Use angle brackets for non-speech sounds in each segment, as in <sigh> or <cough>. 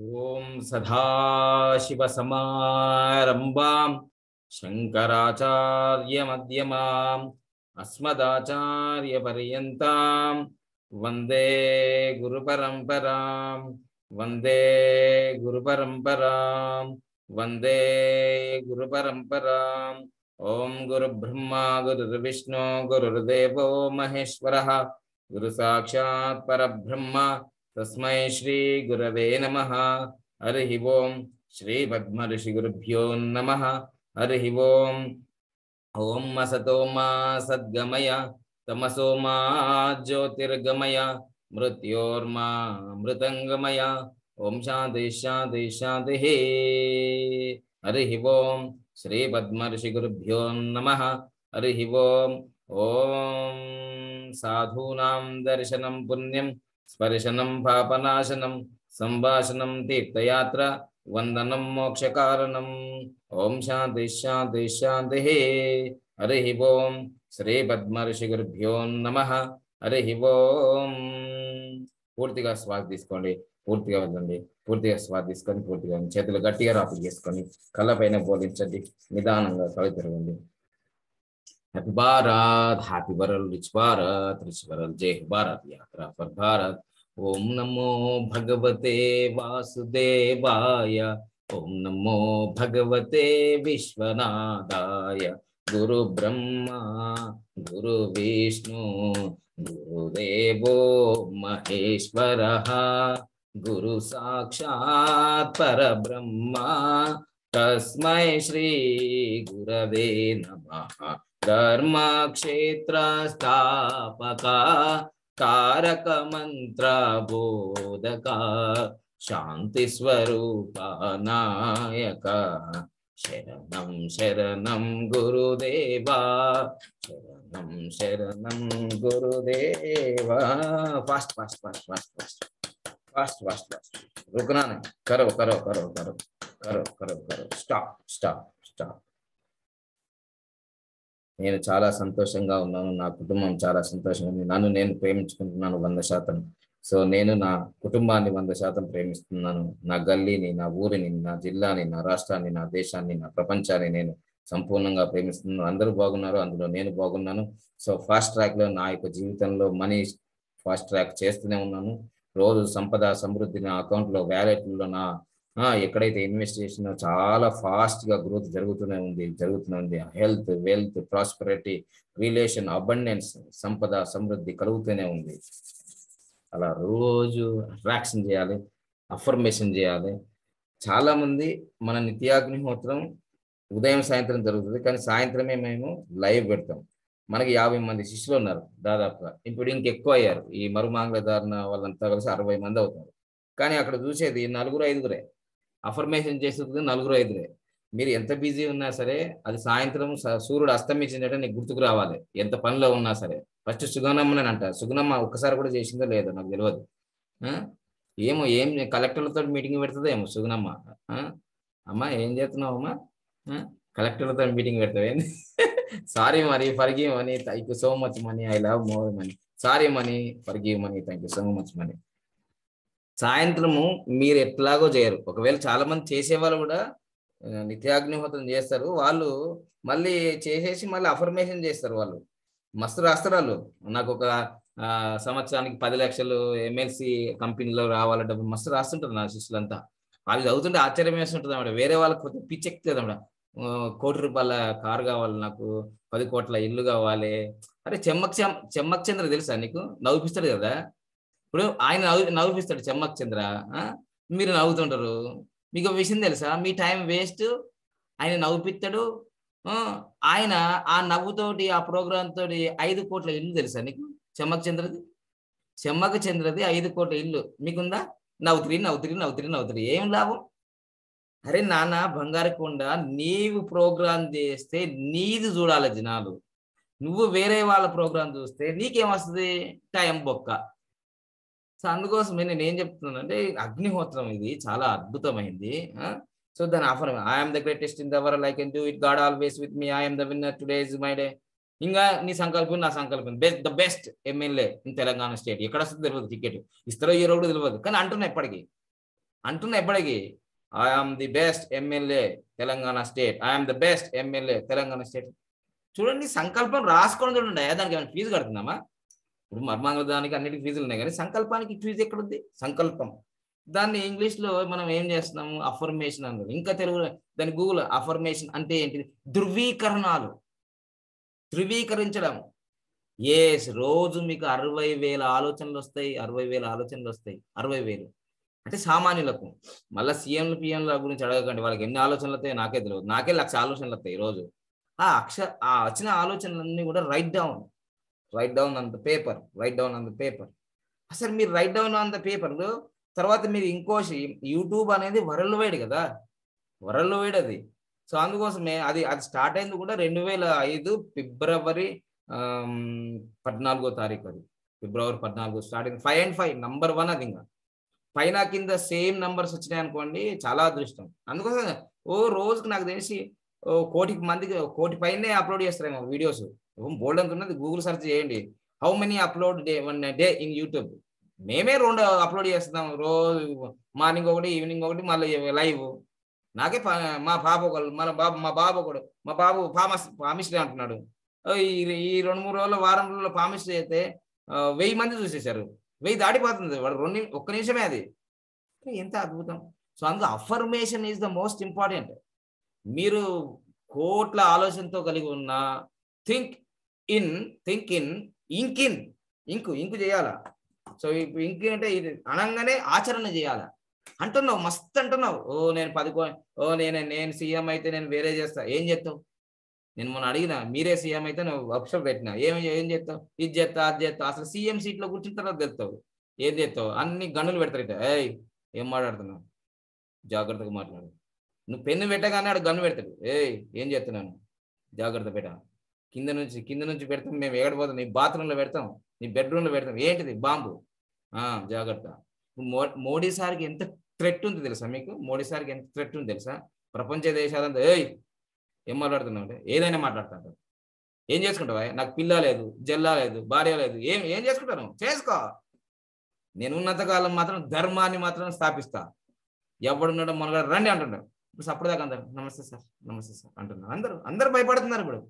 ॐ सदाशिवसमारम्भां शङ्कराचार्यमध्यमाम् अस्मदाचार्यपर्यन्तां वंदे गुरुपरम्परां वन्दे गुरुपरम्परां वन्दे गुरुपरम्पराम् ॐ गुरुब्रह्मा गुरुर्विष्णु गुरुर्देवो महेश्वरः गुरुसाक्षात् परब्रह्म तस्म श्रीगुरव नम हरि ओं श्रीपद्मऋषिगुरुभ्यो नम हरि ओं ॐ असतो मा सद्गमय तमसो मा ज्योतिर्गमय मृत्योर्मा मृतंगमय ॐ शान्ति शान्ति शान्तिः हरि ओं श्रीपद्मऋषिगुरुभ्यो नम हरि ओं ॐ साधूना दर्शन पुण्यं స్పర్శనం పాపనాశనం సంభాషణం తీర్థయాత్ర వందనం మోక్షకారణం ఓం శాంతి శాంతి శాంతి హరి ఓం శ్రీ పద్మర్షి గురుభ్యో నమ హరి ఓం పూర్తిగా శ్వాస తీసుకోండి పూర్తిగా వదలండి పూర్తిగా శ్వాస తీసుకొని పూర్తిగా చేతులు గట్టిగా రాపు చేసుకొని కళ్ళపైన బోధించండి నిదానంగా కళ్ళు తిరగండి happy Bharat happy world rich Bharat rich world जय भारत यात्रा पर भारत ओम नमो भगवते वासुदेवाय ओम नमो भगवते विश्वनाथाय गुरु ब्रह्मा गुरु विष्णु गुरुदेव महेश्वरः गुरु साक्षात् परब्रह्मा तस्मै श्री गुरवे नमः धर्मक्षेत्रस्थापका कारकमन्त्रबोधका शान्तिस्वरूपा नायक शरणं शरणं गुरुदेवा शरणं शरणं गुरुदेवा fast fast fast fast fast fast fast fast रुकना करो करो करो करो करो करो करो स्टॉप स्टॉप स्टॉप నేను చాలా సంతోషంగా ఉన్నాను నా కుటుంబం చాలా సంతోషంగా ఉంది నన్ను నేను ప్రేమించుకుంటున్నాను వంద శాతం సో నేను నా కుటుంబాన్ని వంద శాతం ప్రేమిస్తున్నాను నా గల్లీని నా ఊరిని నా జిల్లాని నా రాష్ట్రాన్ని నా దేశాన్ని నా ప్రపంచాన్ని నేను సంపూర్ణంగా ప్రేమిస్తున్నాను అందరూ బాగున్నారు అందులో నేను బాగున్నాను సో ఫాస్ట్ ట్రాక్ లో నా యొక్క జీవితంలో మనీ ఫాస్ట్ ట్రాక్ చేస్తూనే ఉన్నాను రోజు సంపద సమృద్ధి నా అకౌంట్లో వ్యాలెట్లో నా ఎక్కడైతే ఇన్వెస్ట్ చేసినా చాలా ఫాస్ట్గా గ్రోత్ జరుగుతూనే ఉంది జరుగుతూనే ఉంది health wealth prosperity relation abundance సంపద సమృద్ధి కలుగుతూనే ఉంది అలా రోజు అట్రాక్షన్ చేయాలి అఫర్మేషన్ చేయాలి చాలామంది మన నిత్యాగ్నిహోత్రం ఉదయం సాయంత్రం జరుగుతుంది కానీ సాయంత్రమే మేము లైవ్ పెడతాం మనకి యాభై మంది శిష్యులు ఉన్నారు దాదాపుగా ఇప్పుడు ఇంకెక్కువ అయ్యారు ఈ మరుమాంగ్ల ధారణ వాళ్ళంతా కలిసి అరవై మంది అవుతారు కానీ అక్కడ చూసేది నలుగురు ఐదుగురే అఫర్మేషన్ చేసేది నలుగురు ఐదురే మీరు ఎంత బిజీ ఉన్నా సరే అది సాయంత్రం సూర్యుడు అస్తమించినట్టు నీకు గుర్తుకు రావాలి ఎంత పనిలో ఉన్నా సరే ఫస్ట్ సుగనమ్మని అంట సుగనమ్మ ఒక్కసారి కూడా చేసిందో లేదో నాకు తెలియదు ఏమో ఏం కలెక్టర్లతో మీటింగ్ ఏమో సుగనమ్మ అమ్మా ఏం చేస్తున్నావు అమ్మా కలెక్టర్లతో మీటింగ్ పెడతావేంది సారీ <laughs> మరి forgive money thank you so much money I love more money sorry money forgive money thank you so much money సాయంత్రము మీరు ఎట్లాగో చేయరు ఒకవేళ చాలా మంది చేసేవాళ్ళు కూడా నిత్యాగ్నిహోత్రం చేస్తారు వాళ్ళు మళ్ళీ చేసేసి మళ్ళీ అఫర్మేషన్ చేస్తారు వాళ్ళు మస్తు రాస్తారు నాకు ఒక సంవత్సరానికి పది లక్షలు ఎమ్మెల్సీ కంపెనీలో రావాల డబ్బు మస్తు రాస్తుంటారు నా శిష్యులంతా వాళ్ళు చదువుతుంటే ఆశ్చర్యం వేస్తుంటుంది అన్నమాట వేరే వాళ్ళకి కొంచెం ఎక్కుతుంది అన్నమాట కోటి రూపాయల కారు కావాలి నాకు పది కోట్ల ఇల్లు కావాలి అరే చెమ్మక్ చెమ్మక్ చంద్ర తెలుసా నీకు నవ్వుపిస్తాడు కదా ఇప్పుడు ఆయన నవ్వు నవ్విస్తాడు చెమ్మక్ చంద్ర మీరు నవ్వుతుంటారు మీకు విషయం తెలుసా మీ టైం వేస్ట్ ఆయన నవ్వుపిస్తాడు ఆయన ఆ నవ్వుతోటి ఆ ప్రోగ్రామ్ తోటి ఐదు కోట్ల ఇల్లు తెలుసా నీకు చెమ్మక్ చంద్రది చెమ్మక చంద్రది ఐదు కోట్ల ఇల్లు మీకుందా నవ్వుతురి నవ్వుతురి నవ్వుతురి నవ్వుతురి ఏం లాభం అరే నాన్న కొండ నీవు ప్రోగ్రాం చేస్తే నీది చూడాలి జనాలు నువ్వు వేరే వాళ్ళ ప్రోగ్రాం చూస్తే నీకేమొస్తుంది టైం బొక్క సో అందుకోసమే నేను ఏం చెప్తున్నానంటే అగ్నిహోత్రం ఇది చాలా అద్భుతమైంది సో దాని offer I'm the greatest in the world like can do it God always with me I'm the winner today is my day ఇంకా నీ సంకల్పం నా సంకల్పం best the best MLA in Telangana state ఎక్కడ వస్తుంది తెలియదు టికెట్ ఇస్తారో ఈ రోడ్డు తెలియదు కానీ అంటున్నా ఎప్పటికీ అంటున్నా ఎప్పటికీ am the best MLA Telangana state I'm the best MLA Telangana state చూడండి సంకల్పం రాసుకోవడం చూడండి దానికి ఏమైనా ఫీజు కడుతున్నామా ఇప్పుడు దానికి అన్నిటికీ ఫీజులు ఉన్నాయి కానీ సంకల్పానికి ఫీజు ఉంది సంకల్పం దాన్ని ఇంగ్లీష్లో మనం ఏం చేస్తున్నాము అఫర్మేషన్ అన్నది ఇంకా తెలుగులో దాని గూగుల్ అఫర్మేషన్ అంటే ఏంటిది ధృవీకరణాలు ధృవీకరించడం ఏ రోజు మీకు అరవై వేల ఆలోచనలు వస్తాయి అరవై వేల ఆలోచనలు వస్తాయి అరవై వేలు అంటే సామాన్యులకు మళ్ళీ సీఎంలు పిఎంల గురించి అడగకండి వాళ్ళకి ఎన్ని ఆలోచనలు వస్తాయి నాకే తెలియదు నాకే లక్ష ఆలోచనలు వస్తాయి రోజు ఆ అక్ష ఆ వచ్చిన ఆలోచనలన్నీ కూడా write down write down on the paper write down on the paper అసలు మీరు write down on the paper తర్వాత మీరు ఇంకో యూట్యూబ్ అనేది వరల్డ్ వైడ్ కదా వరల్డ్ వైడ్ అది సో అందుకోసమే అది అది స్టార్ట్ అయింది కూడా రెండు వేల ఐదు ఫిబ్రవరి పద్నాలుగో తారీఖు అది ఫిబ్రవరి పద్నాలుగు స్టార్ట్ అయింది five and five number one అది ఇంకా పైన కింద సేమ్ నంబర్స్ వచ్చినాయి అనుకోండి చాలా అదృష్టం అందుకోసం ఓ రోజుకి నాకు తెలిసి కోటికి మందికి కోటి పైనే అప్లోడ్ చేస్తారేమో వీడియోస్ బోల్డ్ అంత ఉన్నది గూగుల్ సెర్చ్ చేయండి how many upload day one day in YouTube మేమే రెండు అప్లోడ్ చేస్తున్నాం రోజు మార్నింగ్ ఒకటి ఈవినింగ్ ఒకటి మళ్ళీ లైవ్ నాకే మా పాప ఒకళ్ళు మన బాబు మా బాబు ఒకడు మా బాబు ఫామస్ ఫామిస్ట్రీ అంటున్నాడు ఈ రెండు మూడు రోజుల వారం రోజుల ఫామిస్ట్రీ అయితే వెయ్యి మంది చూసేశారు వెయ్యి దాటిపోతుంది వాడు రెండు ఒక్క నిమిషమే అది ఎంత అద్భుతం సో అందులో affirmation is the most important మీరు కోట్ల ఆలోచనతో కలిగి ఉన్న think in think in ink in ink ink చేయాలా సో ఇప్పుడు ఇంక్ అంటే ఇది అనంగానే ఆచరణ చేయాలా అంటున్నావు మస్తు అంటున్నావు ఓ నేను కో ఓ నేను నేను సీఎం అయితే నేను వేరే చేస్తా ఏం చేస్తావు నేను మొన్న అడిగిన మీరే సీఎం అయితే నువ్వు వర్క్షాప్ పెట్టినా ఏం ఏం చేస్తావు ఇది చేస్తా అది చేస్తావు అసలు సీఎం సీట్లో కూర్చున్న తర్వాత తెలుస్తావు ఏం చేస్తావు అన్ని గనులు పెడతారు ఏయ్ ఏం మాట్లాడుతున్నావు జాగ్రత్తగా మాట్లాడు నువ్వు పెన్ను పెట్టగానే ఆడు గన్ను పెడతాడు ఏ ఏం చేస్తున్నాను జాగ్రత్త పెట్ట కింద నుంచి కింద నుంచి పెడతాం మేము పోతాం నీ బాత్రూంలో పెడతాం నీ బెడ్రూమ్లో పెడతాం ఏంటిది బాంబు జాగ్రత్త మోడీ సార్కి ఎంత థ్రెట్ ఉంది తెలుసా మీకు మోడీ సార్కి ఎంత థ్రెట్ ఉంది తెలుసా ప్రపంచ దేశాలంతా ఏయ్ ఏం మాట్లాడుతున్నావు అంటే ఏదైనా మాట్లాడుతుంటారు ఏం చేసుకుంటావా నాకు పిల్ల లేదు జల్లా లేదు భార్య లేదు ఏం ఏం చేసుకుంటాను చేసుకో నేను ఉన్నత కాలం మాత్రం ధర్మాన్ని మాత్రం స్థాపిస్తా ఎవడున్నాడో మనగా రండి అంటున్నాడు ఇప్పుడు దాకా అందరు నమస్తే సార్ నమస్తే సార్ అంటున్నారు అందరూ అందరు భయపడుతున్నారు ఇప్పుడు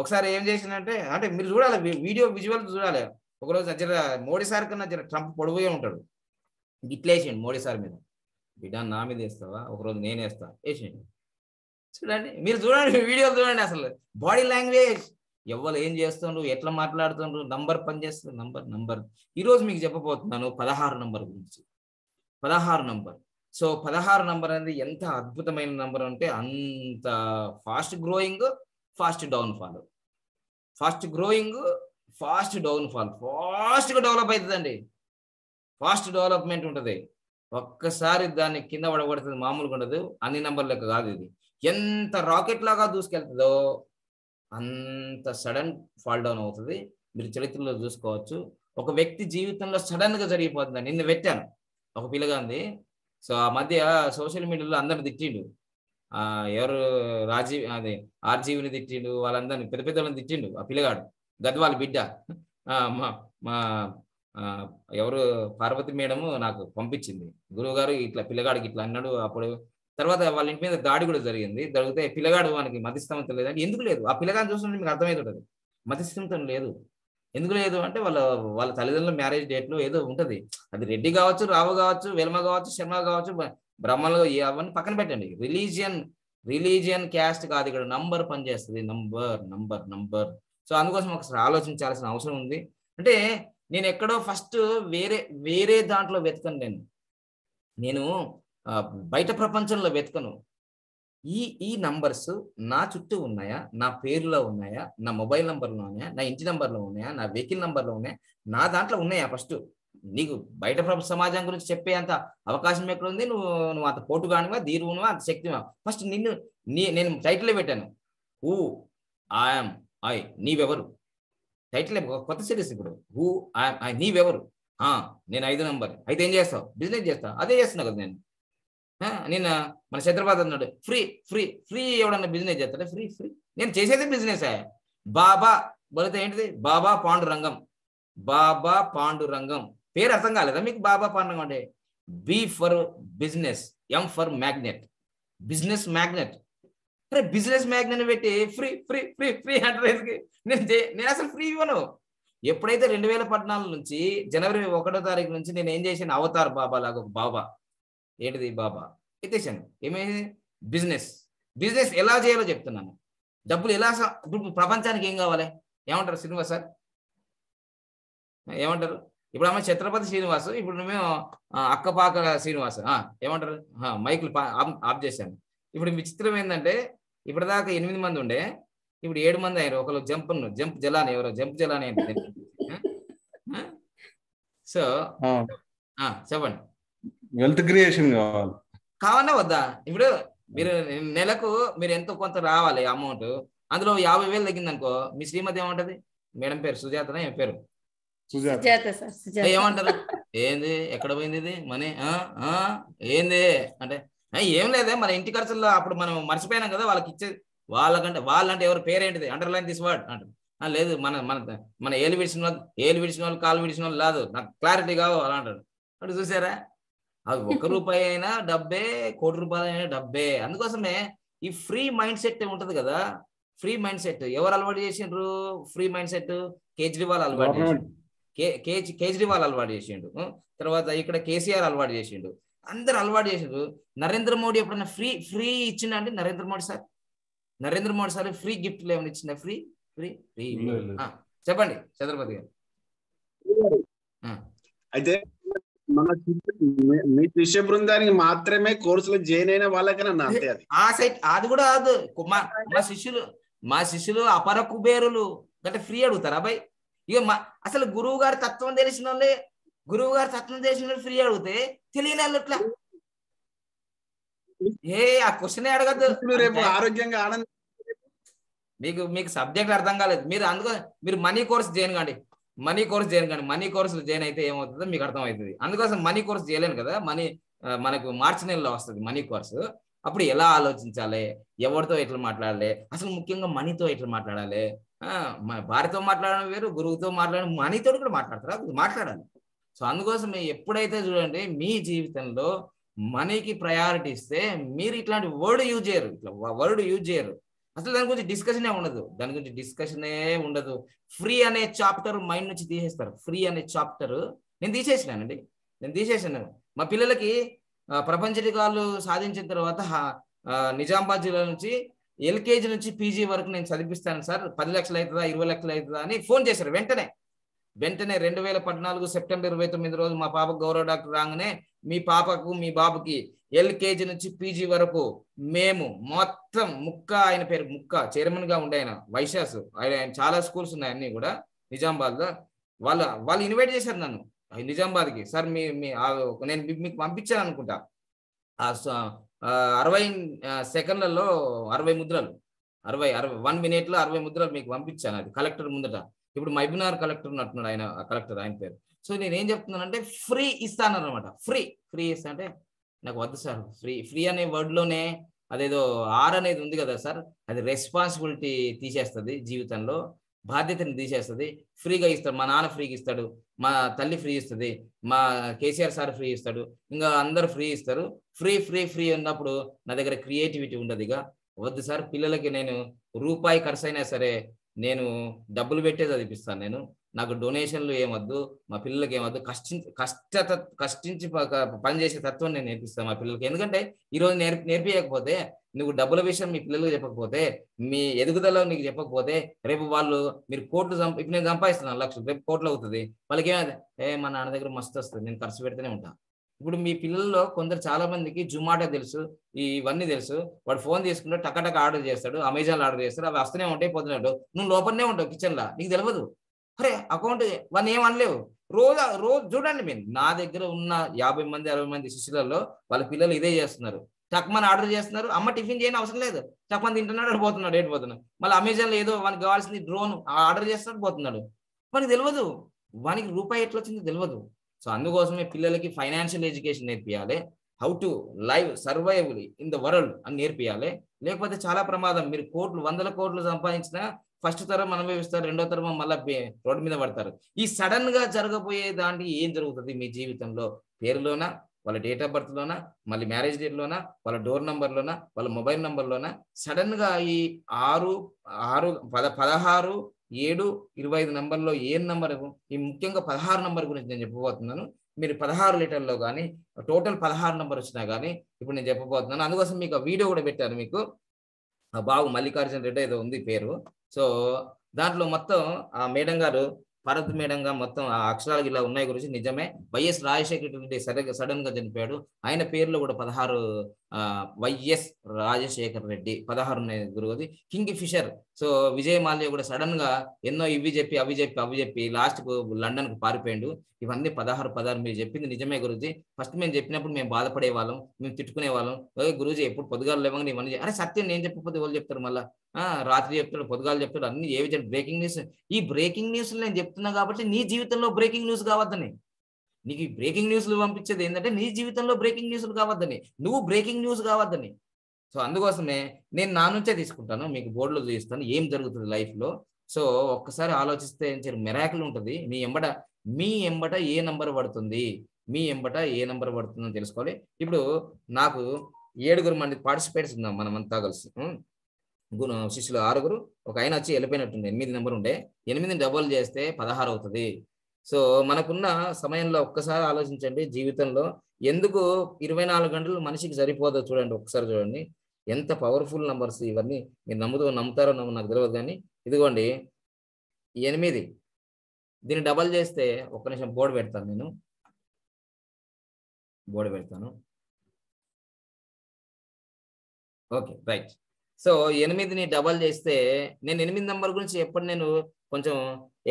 ఒకసారి ఏం చేసిందంటే అంటే మీరు చూడాలి వీడియో విజువల్ చూడాలి ఒకరోజు జర మోడీ సార్ కన్నా జర ట్రంప్ పొడవుగా ఉంటాడు గిట్లేసిండు మోడీ సార్ మీద బిడ్డ నా మీద వేస్తావా ఒకరోజు నేను వేస్తా వేసేయండి చూడండి మీరు చూడండి వీడియోలు చూడండి అసలు బాడీ లాంగ్వేజ్ ఎవరు ఏం చేస్తుండ్రు ఎట్లా మాట్లాడుతుండ్రు నంబర్ పనిచేస్తుంది నంబర్ నంబర్ ఈరోజు మీకు చెప్పబోతున్నాను పదహారు నంబర్ గురించి పదహారు నంబర్ సో పదహారు నంబర్ అనేది ఎంత అద్భుతమైన నంబర్ అంటే అంత fast growing fast down fall fast growing fast down fall ఫాస్ట్గా డెవలప్ అవుతుందండి ఫాస్ట్ డెవలప్మెంట్ ఉంటుంది ఒక్కసారి దాన్ని కింద పడబడుతుంది మామూలుగా ఉండదు అన్ని నంబర్ లెక్క కాదు ఇది ఎంత రాకెట్ లాగా దూసుకెళ్తుందో అంత సడన్ ఫాల్ డౌన్ అవుతుంది మీరు చరిత్రలో చూసుకోవచ్చు ఒక వ్యక్తి జీవితంలో సడన్గా జరిగిపోతుందండి నిన్న పెట్టాను ఒక పిల్లగా ఉంది సో ఆ మధ్య సోషల్ మీడియాలో అందరిని తిట్టిండు ఎవరు రాజీవ్ అదే ఆర్జీవిని తిట్టిండు వాళ్ళందరిని పెద్ద పెద్దలను తిట్టిండు ఆ పిల్లగాడు గద్వాల బిడ్డ మా మా ఎవరు పార్వతి మేడము నాకు పంపించింది గురువు గారు ఇట్లా పిల్లగాడికి ఇట్లా అన్నాడు అప్పుడు తర్వాత వాళ్ళ ఇంటి మీద దాడి కూడా జరిగింది జరిగితే పిల్లగాడు వానికి మధ్యస్థమంతం లేదంటే ఎందుకు లేదు ఆ పిల్లగాడిని చూస్తుంటే మీకు అర్థమవుతుంటుంది మధ్యస్థితం లేదు ఎందుకు లేదు అంటే వాళ్ళ వాళ్ళ తల్లిదండ్రుల మ్యారేజ్ డేట్లో ఏదో ఉంటుంది అది రెడ్డి కావచ్చు రావు కావచ్చు వెల్మ కావచ్చు శర్మ కావచ్చు బ్రహ్మలు అవన్నీ పక్కన పెట్టండి రిలీజియన్ రిలీజియన్ క్యాస్ట్ కాదు ఇక్కడ నంబర్ పనిచేస్తుంది నంబర్ నంబర్ నంబర్ సో అందుకోసం ఒకసారి ఆలోచించాల్సిన అవసరం ఉంది అంటే నేను ఎక్కడో ఫస్ట్ వేరే వేరే దాంట్లో వెతకను నేను నేను బయట ప్రపంచంలో వెతకను ఈ ఈ నంబర్స్ నా చుట్టూ ఉన్నాయా నా పేరులో ఉన్నాయా నా మొబైల్ నంబర్లో ఉన్నాయా నా ఇంటి నంబర్లో ఉన్నాయా నా వెహికల్ నంబర్లో ఉన్నాయా నా దాంట్లో ఉన్నాయా ఫస్ట్ నీకు బయట సమాజం గురించి చెప్పే అంత అవకాశం ఎక్కడుంది నువ్వు నువ్వు అంత పోటుగానివా దీరువునువా అంత శక్తివా ఫస్ట్ నిన్ను నీ నేను టైటిల్ పెట్టాను హూ ఐఎమ్ ఐ నీవెవరు టైటిల్ కొత్త సిరీస్ ఇప్పుడు హూ ఐఎమ్ ఐ నీవెవరు నేను ఐదు నంబర్ అయితే ఏం చేస్తావు బిజినెస్ చేస్తావు అదే చేస్తున్నా కదా నేను నిన్న మన హైదరాబాద్ అన్నాడు ఫ్రీ ఫ్రీ ఫ్రీ ఎవడన్నా బిజినెస్ చేస్తాడు ఫ్రీ ఫ్రీ నేను చేసేది బిజినెస్ బాబా బలితే ఏంటిది బాబా పాండురంగం బాబా పాండురంగం పేరు అర్థం కాలేదా మీకు బాబా పాండురంగం అంటే B for business M for magnet business magnet అరే బిజినెస్ మ్యాగ్నెట్ పెట్టి ఫ్రీ ఫ్రీ ఫ్రీ ఫ్రీ అంటారు నేను నేను అసలు ఫ్రీ ఇవ్వను ఎప్పుడైతే రెండు వేల పద్నాలుగు నుంచి జనవరి ఒకటో తారీఖు నుంచి నేను ఏం చేశాను అవతార్ బాబా లాగా ఒక బాబా ఏంటిది బాబా ఎత్తేసాను ఏమైంది బిజినెస్ బిజినెస్ ఎలా చేయాలో చెప్తున్నాను డబ్బులు ఎలా ఇప్పుడు ప్రపంచానికి ఏం కావాలి ఏమంటారు శ్రీనివాస్ సార్ ఏమంటారు ఇప్పుడు అమ్మ ఛత్రపతి శ్రీనివాస్ ఇప్పుడు మేము అక్కపాక శ్రీనివాస్ ఏమంటారు మైకులు ఆఫ్ చేశాను ఇప్పుడు విచిత్రం ఏంటంటే ఇప్పటిదాకా ఎనిమిది మంది ఉండే ఇప్పుడు ఏడు మంది అయ్యారు ఒకరు జంప్ జంప్ జలాని ఎవరో జంప్ జలాని సో చెప్పండి వెల్త్ క్రియేషన్ కావాలి కావాలా వద్దా ఇప్పుడు మీరు నెలకు మీరు ఎంతో కొంత రావాలి అమౌంట్ అందులో యాభై వేలు తగ్గింది అనుకో మీ శ్రీమతి ఏమంటది మేడం పేరు సుజాత ఏం పేరు ఏమంటారు ఏంది ఎక్కడ పోయింది ఇది మనీ ఏంది అంటే ఏం లేదే మన ఇంటి ఖర్చుల్లో అప్పుడు మనం మర్చిపోయినాం కదా వాళ్ళకి ఇచ్చేది వాళ్ళకంటే వాళ్ళంటే ఎవరు పేరేంటిది అండర్లైన్ దిస్ వర్డ్ అంటారు లేదు మన మన మన ఏలు విడిచిన వాళ్ళు ఏలు విడిచిన వాళ్ళు కాలు విడిచిన వాళ్ళు కాదు నాకు క్లారిటీ కావు అలా అంటారు అప్పుడు చూసారా అది ఒక రూపాయి అయినా డబ్బే కోటి రూపాయలు అయినా డబ్బే అందుకోసమే ఈ ఫ్రీ మైండ్ సెట్ ఉంటది కదా ఫ్రీ మైండ్ సెట్ ఎవరు అలవాటు చేసిండ్రు ఫ్రీ మైండ్ సెట్ కేజ్రీవాల్ అలవాటు చేసిండు కేజ్రీవాల్ అలవాటు చేసిండు తర్వాత ఇక్కడ కేసీఆర్ అలవాటు చేసిండు అందరు అలవాటు చేసిండ్రు నరేంద్ర మోడీ ఎప్పుడైనా ఫ్రీ ఫ్రీ ఇచ్చిండ అంటే Narendra Modi sir Narendra Modi sir free gift ఏమైనా ఇచ్చిన ఫ్రీ ఫ్రీ ఫ్రీ చెప్పండి చంద్రపతి గారు అయితే మన మీ శిష్య బృందానికి మాత్రమే కోర్సులో జాయిన్ అయిన వాళ్ళకైనా ఆ సైట్ అది కూడా కాదు మా మా శిష్యులు మా శిష్యులు అపర కుబేరులు అంటే ఫ్రీ అడుగుతారా అబ్బాయి ఇక మా అసలు గురువు గారి తత్వం తెలిసిన వాళ్ళే గురువు గారి తత్వం తెలిసిన వాళ్ళు ఫ్రీ అడిగితే తెలియని వాళ్ళు ఏ ఆ క్వశ్చన్ అడగద్దు రేపు ఆరోగ్యంగా ఆనంద మీకు మీకు సబ్జెక్ట్ అర్థం కాలేదు మీరు అందుకో మీరు మనీ కోర్స్ జాయిన్ కండి మనీ కోర్స్ చేయను కానీ మనీ కోర్సులు జాయిన్ అయితే ఏమవుతుందో మీకు అర్థమవుతుంది అందుకోసం మనీ కోర్స్ చేయలేను కదా మనీ మనకు మార్చి నెలలో వస్తుంది మనీ కోర్సు అప్పుడు ఎలా ఆలోచించాలి ఎవరితో ఎట్లా మాట్లాడాలి అసలు ముఖ్యంగా మనీతో ఎట్లా మాట్లాడాలి భార్యతో మాట్లాడడం వేరు గురువుతో మాట్లాడడం మనీతో కూడా మాట్లాడతారు మాట్లాడాలి సో అందుకోసం ఎప్పుడైతే చూడండి మీ జీవితంలో మనీకి ప్రయారిటీ ఇస్తే మీరు ఇట్లాంటి వర్డ్ యూజ్ చేయరు ఇట్లా వర్డ్ యూజ్ చేయరు అసలు దాని గురించి డిస్కషనే ఉండదు దాని గురించి డిస్కషనే ఉండదు ఫ్రీ అనే చాప్టర్ మైండ్ నుంచి తీసేస్తారు ఫ్రీ అనే చాప్టర్ నేను తీసేసినానండి నేను తీసేసాను మా పిల్లలకి ప్రపంచ రికార్డు సాధించిన తర్వాత నిజామాబాద్ జిల్లా నుంచి ఎల్కేజీ నుంచి పీజీ వరకు నేను చదివిస్తాను సార్ పది లక్షలు అవుతుందా ఇరవై లక్షలు అవుతుందా అని ఫోన్ చేశారు వెంటనే వెంటనే రెండు వేల పద్నాలుగు సెప్టెంబర్ ఇరవై తొమ్మిది రోజు మా పాప గౌరవ డాక్టర్ రాగానే మీ పాపకు మీ బాబుకి ఎల్కేజీ నుంచి పీజీ వరకు మేము మొత్తం ముక్క ఆయన పేరు ముక్క చైర్మన్ గా ఉండే ఆయన వైశాస్ ఆయన చాలా స్కూల్స్ ఉన్నాయి అన్ని కూడా నిజామాబాద్ లో వాళ్ళు వాళ్ళు ఇన్వైట్ చేశారు నన్ను నిజామాబాద్ కి సార్ మీ మీ నేను మీకు పంపించాను అనుకుంటా ఆ అరవై సెకండ్లలో అరవై ముద్రలు అరవై అరవై వన్ మినిట్ లో అరవై ముద్రలు మీకు పంపించాను అది కలెక్టర్ ముందట ఇప్పుడు మైబినార్ కలెక్టర్ ఉన్నట్టున్నాడు ఆయన కలెక్టర్ ఆయన పేరు సో నేను ఏం చెప్తున్నానంటే ఫ్రీ ఇస్తాను అనమాట ఫ్రీ ఫ్రీ ఇస్తా అంటే నాకు వద్దు సార్ ఫ్రీ ఫ్రీ అనే వర్డ్లోనే అదేదో ఆర్ అనేది ఉంది కదా సార్ అది రెస్పాన్సిబిలిటీ తీసేస్తుంది జీవితంలో బాధ్యతని తీసేస్తుంది ఫ్రీగా ఇస్తాడు మా నాన్న ఫ్రీగా ఇస్తాడు మా తల్లి ఫ్రీ ఇస్తుంది మా కేసీఆర్ సార్ ఫ్రీ ఇస్తాడు ఇంకా అందరు ఫ్రీ ఇస్తారు ఫ్రీ ఫ్రీ ఫ్రీ ఉన్నప్పుడు నా దగ్గర క్రియేటివిటీ ఉండదు ఇక వద్దు సార్ పిల్లలకి నేను రూపాయి ఖర్చు అయినా సరే నేను డబ్బులు పెట్టే చదివిస్తాను నేను నాకు డొనేషన్లు ఏమొద్దు మా పిల్లలకి ఏమొద్దు కష్టించి కష్ట కష్టించి పనిచేసే తత్వం నేను నేర్పిస్తాను మా పిల్లలకి ఎందుకంటే ఈరోజు నేర్పి నేర్పించకపోతే నువ్వు డబ్బుల విషయం మీ పిల్లలకు చెప్పకపోతే మీ ఎదుగుదల నీకు చెప్పకపోతే రేపు వాళ్ళు మీరు కోట్లు ఇప్పుడు నేను సంపాదిస్తున్నాను లక్షలు రేపు కోట్లు అవుతుంది వాళ్ళకి ఏమైంది ఏ మా నాన్న దగ్గర మస్తు వస్తుంది నేను ఖర్చు పెడితేనే ఉంటాను ఇప్పుడు మీ పిల్లల్లో కొందరు చాలా మందికి జుమాటో తెలుసు ఇవన్నీ తెలుసు వాడు ఫోన్ తీసుకుంటే టకటక ఆర్డర్ చేస్తాడు అమెజాన్లో ఆర్డర్ చేస్తాడు అవి వస్తూనే ఉంటాయి పొద్దున నువ్వు లోపలనే ఉంటావు కిచెన్లో నీకు తెలియదు అరే అకౌంట్ వాళ్ళు ఏమనలేవు రోజు రోజు చూడండి మీరు నా దగ్గర ఉన్న యాభై మంది అరవై మంది శిష్యులలో వాళ్ళ పిల్లలు ఇదే చేస్తున్నారు చక్కమని ఆర్డర్ చేస్తున్నారు అమ్మ టిఫిన్ చేయని అవసరం లేదు చక్మన్ తింటున్నాడు అటు పోతున్నాడు ఏడు పోతున్నాడు మళ్ళీ అమెజాన్లో ఏదో వానికి కావాల్సింది డ్రోన్ ఆర్డర్ చేస్తున్నాడు పోతున్నాడు వానికి తెలియదు వానికి రూపాయి ఎట్లా వచ్చిందో తెలియదు సో అందుకోసమే పిల్లలకి ఫైనాన్షియల్ ఎడ్యుకేషన్ నేర్పియాలి how to live survive in the world అని నేర్పియాలి లేకపోతే చాలా ప్రమాదం మీరు కోట్లు వందల కోట్లు సంపాదించినా ఫస్ట్ తరం అనుభవిస్తారు రెండో తరం మళ్ళీ రోడ్డు మీద పడతారు ఈ సడన్ గా జరగబోయే దానికి ఏం జరుగుతుంది మీ జీవితంలో పేరులోనా వాళ్ళ డేట్ ఆఫ్ బర్త్ లోనా మళ్ళీ మ్యారేజ్ డేట్ లోనా వాళ్ళ డోర్ నంబర్ లోనా వాళ్ళ మొబైల్ నంబర్ లోనా సడన్ గా ఈ ఆరు ఆరు పద పదహారు ఏడు ఇరవై ఐదు నంబర్లో ఏ నంబర్ ఈ ముఖ్యంగా పదహారు నంబర్ గురించి నేను చెప్పబోతున్నాను మీరు పదహారు లీటర్లో కానీ టోటల్ పదహారు నంబర్ వచ్చినా కానీ ఇప్పుడు నేను చెప్పబోతున్నాను అందుకోసం మీకు వీడియో కూడా పెట్టాను మీకు బాబు మల్లికార్జున రెడ్డి ఏదో ఉంది పేరు సో దాంట్లో మొత్తం ఆ మేడం గారు భారత్ గారు మొత్తం ఆ అక్షరాలు ఇలా ఉన్నాయి గురించి నిజమే వైఎస్ రాజశేఖర రెడ్డి సడన్ గా చనిపోయాడు ఆయన పేర్లో కూడా పదహారు వైఎస్ రాజశేఖర్ రెడ్డి పదహారు గురువుది Kingfisher so Vijay Mallya కూడా సడన్ గా ఎన్నో ఇవి చెప్పి అవి చెప్పి అవి చెప్పి లాస్ట్ కు లండన్ కు పారిపోయిండు ఇవన్నీ పదహారు పదహారు మీరు చెప్పింది నిజమే గురుజీ ఫస్ట్ మేము చెప్పినప్పుడు మేము బాధపడే వాళ్ళం మేము తిట్టుకునే వాళ్ళం గురుజీ ఎప్పుడు పొద్దుగాలు లేవని ఇవన్నీ అరే సత్యం నేను చెప్పకపోతే వాళ్ళు చెప్తారు మళ్ళీ రాత్రి చెప్తాడు పొద్దుగాలు చెప్తాడు అన్ని ఏ విధంగా బ్రేకింగ్ న్యూస్ ఈ బ్రేకింగ్ న్యూస్ నేను చెప్తున్నా కాబట్టి నీ జీవితంలో బ్రేకింగ్ న్యూస్ కావద్దని నీకు బ్రేకింగ్ న్యూస్లు పంపించేది ఏంటంటే నీ జీవితంలో బ్రేకింగ్ న్యూస్లు కావద్దని నువ్వు బ్రేకింగ్ న్యూస్ కావద్దని సో అందుకోసమే నేను నా నుంచే తీసుకుంటాను మీకు బోర్డులో చూపిస్తాను ఏం జరుగుతుంది లైఫ్లో సో ఒక్కసారి ఆలోచిస్తే ఏం మెరాకులు ఉంటుంది మీ ఎంబట మీ ఎంబట ఏ నంబర్ పడుతుంది మీ ఎంబట ఏ నంబర్ పడుతుందని తెలుసుకోవాలి ఇప్పుడు నాకు ఏడుగురు మంది పార్టిసిపేట్స్ ఉన్నాం మనం అంతా కలిసి శిష్యులు ఆరుగురు ఒక ఆయన వచ్చి వెళ్ళిపోయినట్టుండే ఎనిమిది నెంబర్ ఉండే ఎనిమిది డబ్బులు చేస్తే పదహారు అవుతుంది సో మనకున్న సమయంలో ఒక్కసారి ఆలోచించండి జీవితంలో ఎందుకు ఇరవై నాలుగు గంటలు మనిషికి సరిపోదో చూడండి ఒకసారి చూడండి ఎంత పవర్ఫుల్ నంబర్స్ ఇవన్నీ మీరు నమ్ముతూ నమ్ముతారో నమ్ము నాకు తెలియదు కానీ ఇదిగోండి ఎనిమిది దీన్ని డబల్ చేస్తే ఒక్క నిమిషం బోర్డు పెడతాను నేను బోర్డు పెడతాను ఓకే రైట్ సో ఎనిమిదిని డబల్ చేస్తే నేను ఎనిమిది నంబర్ గురించి ఎప్పుడు నేను కొంచెం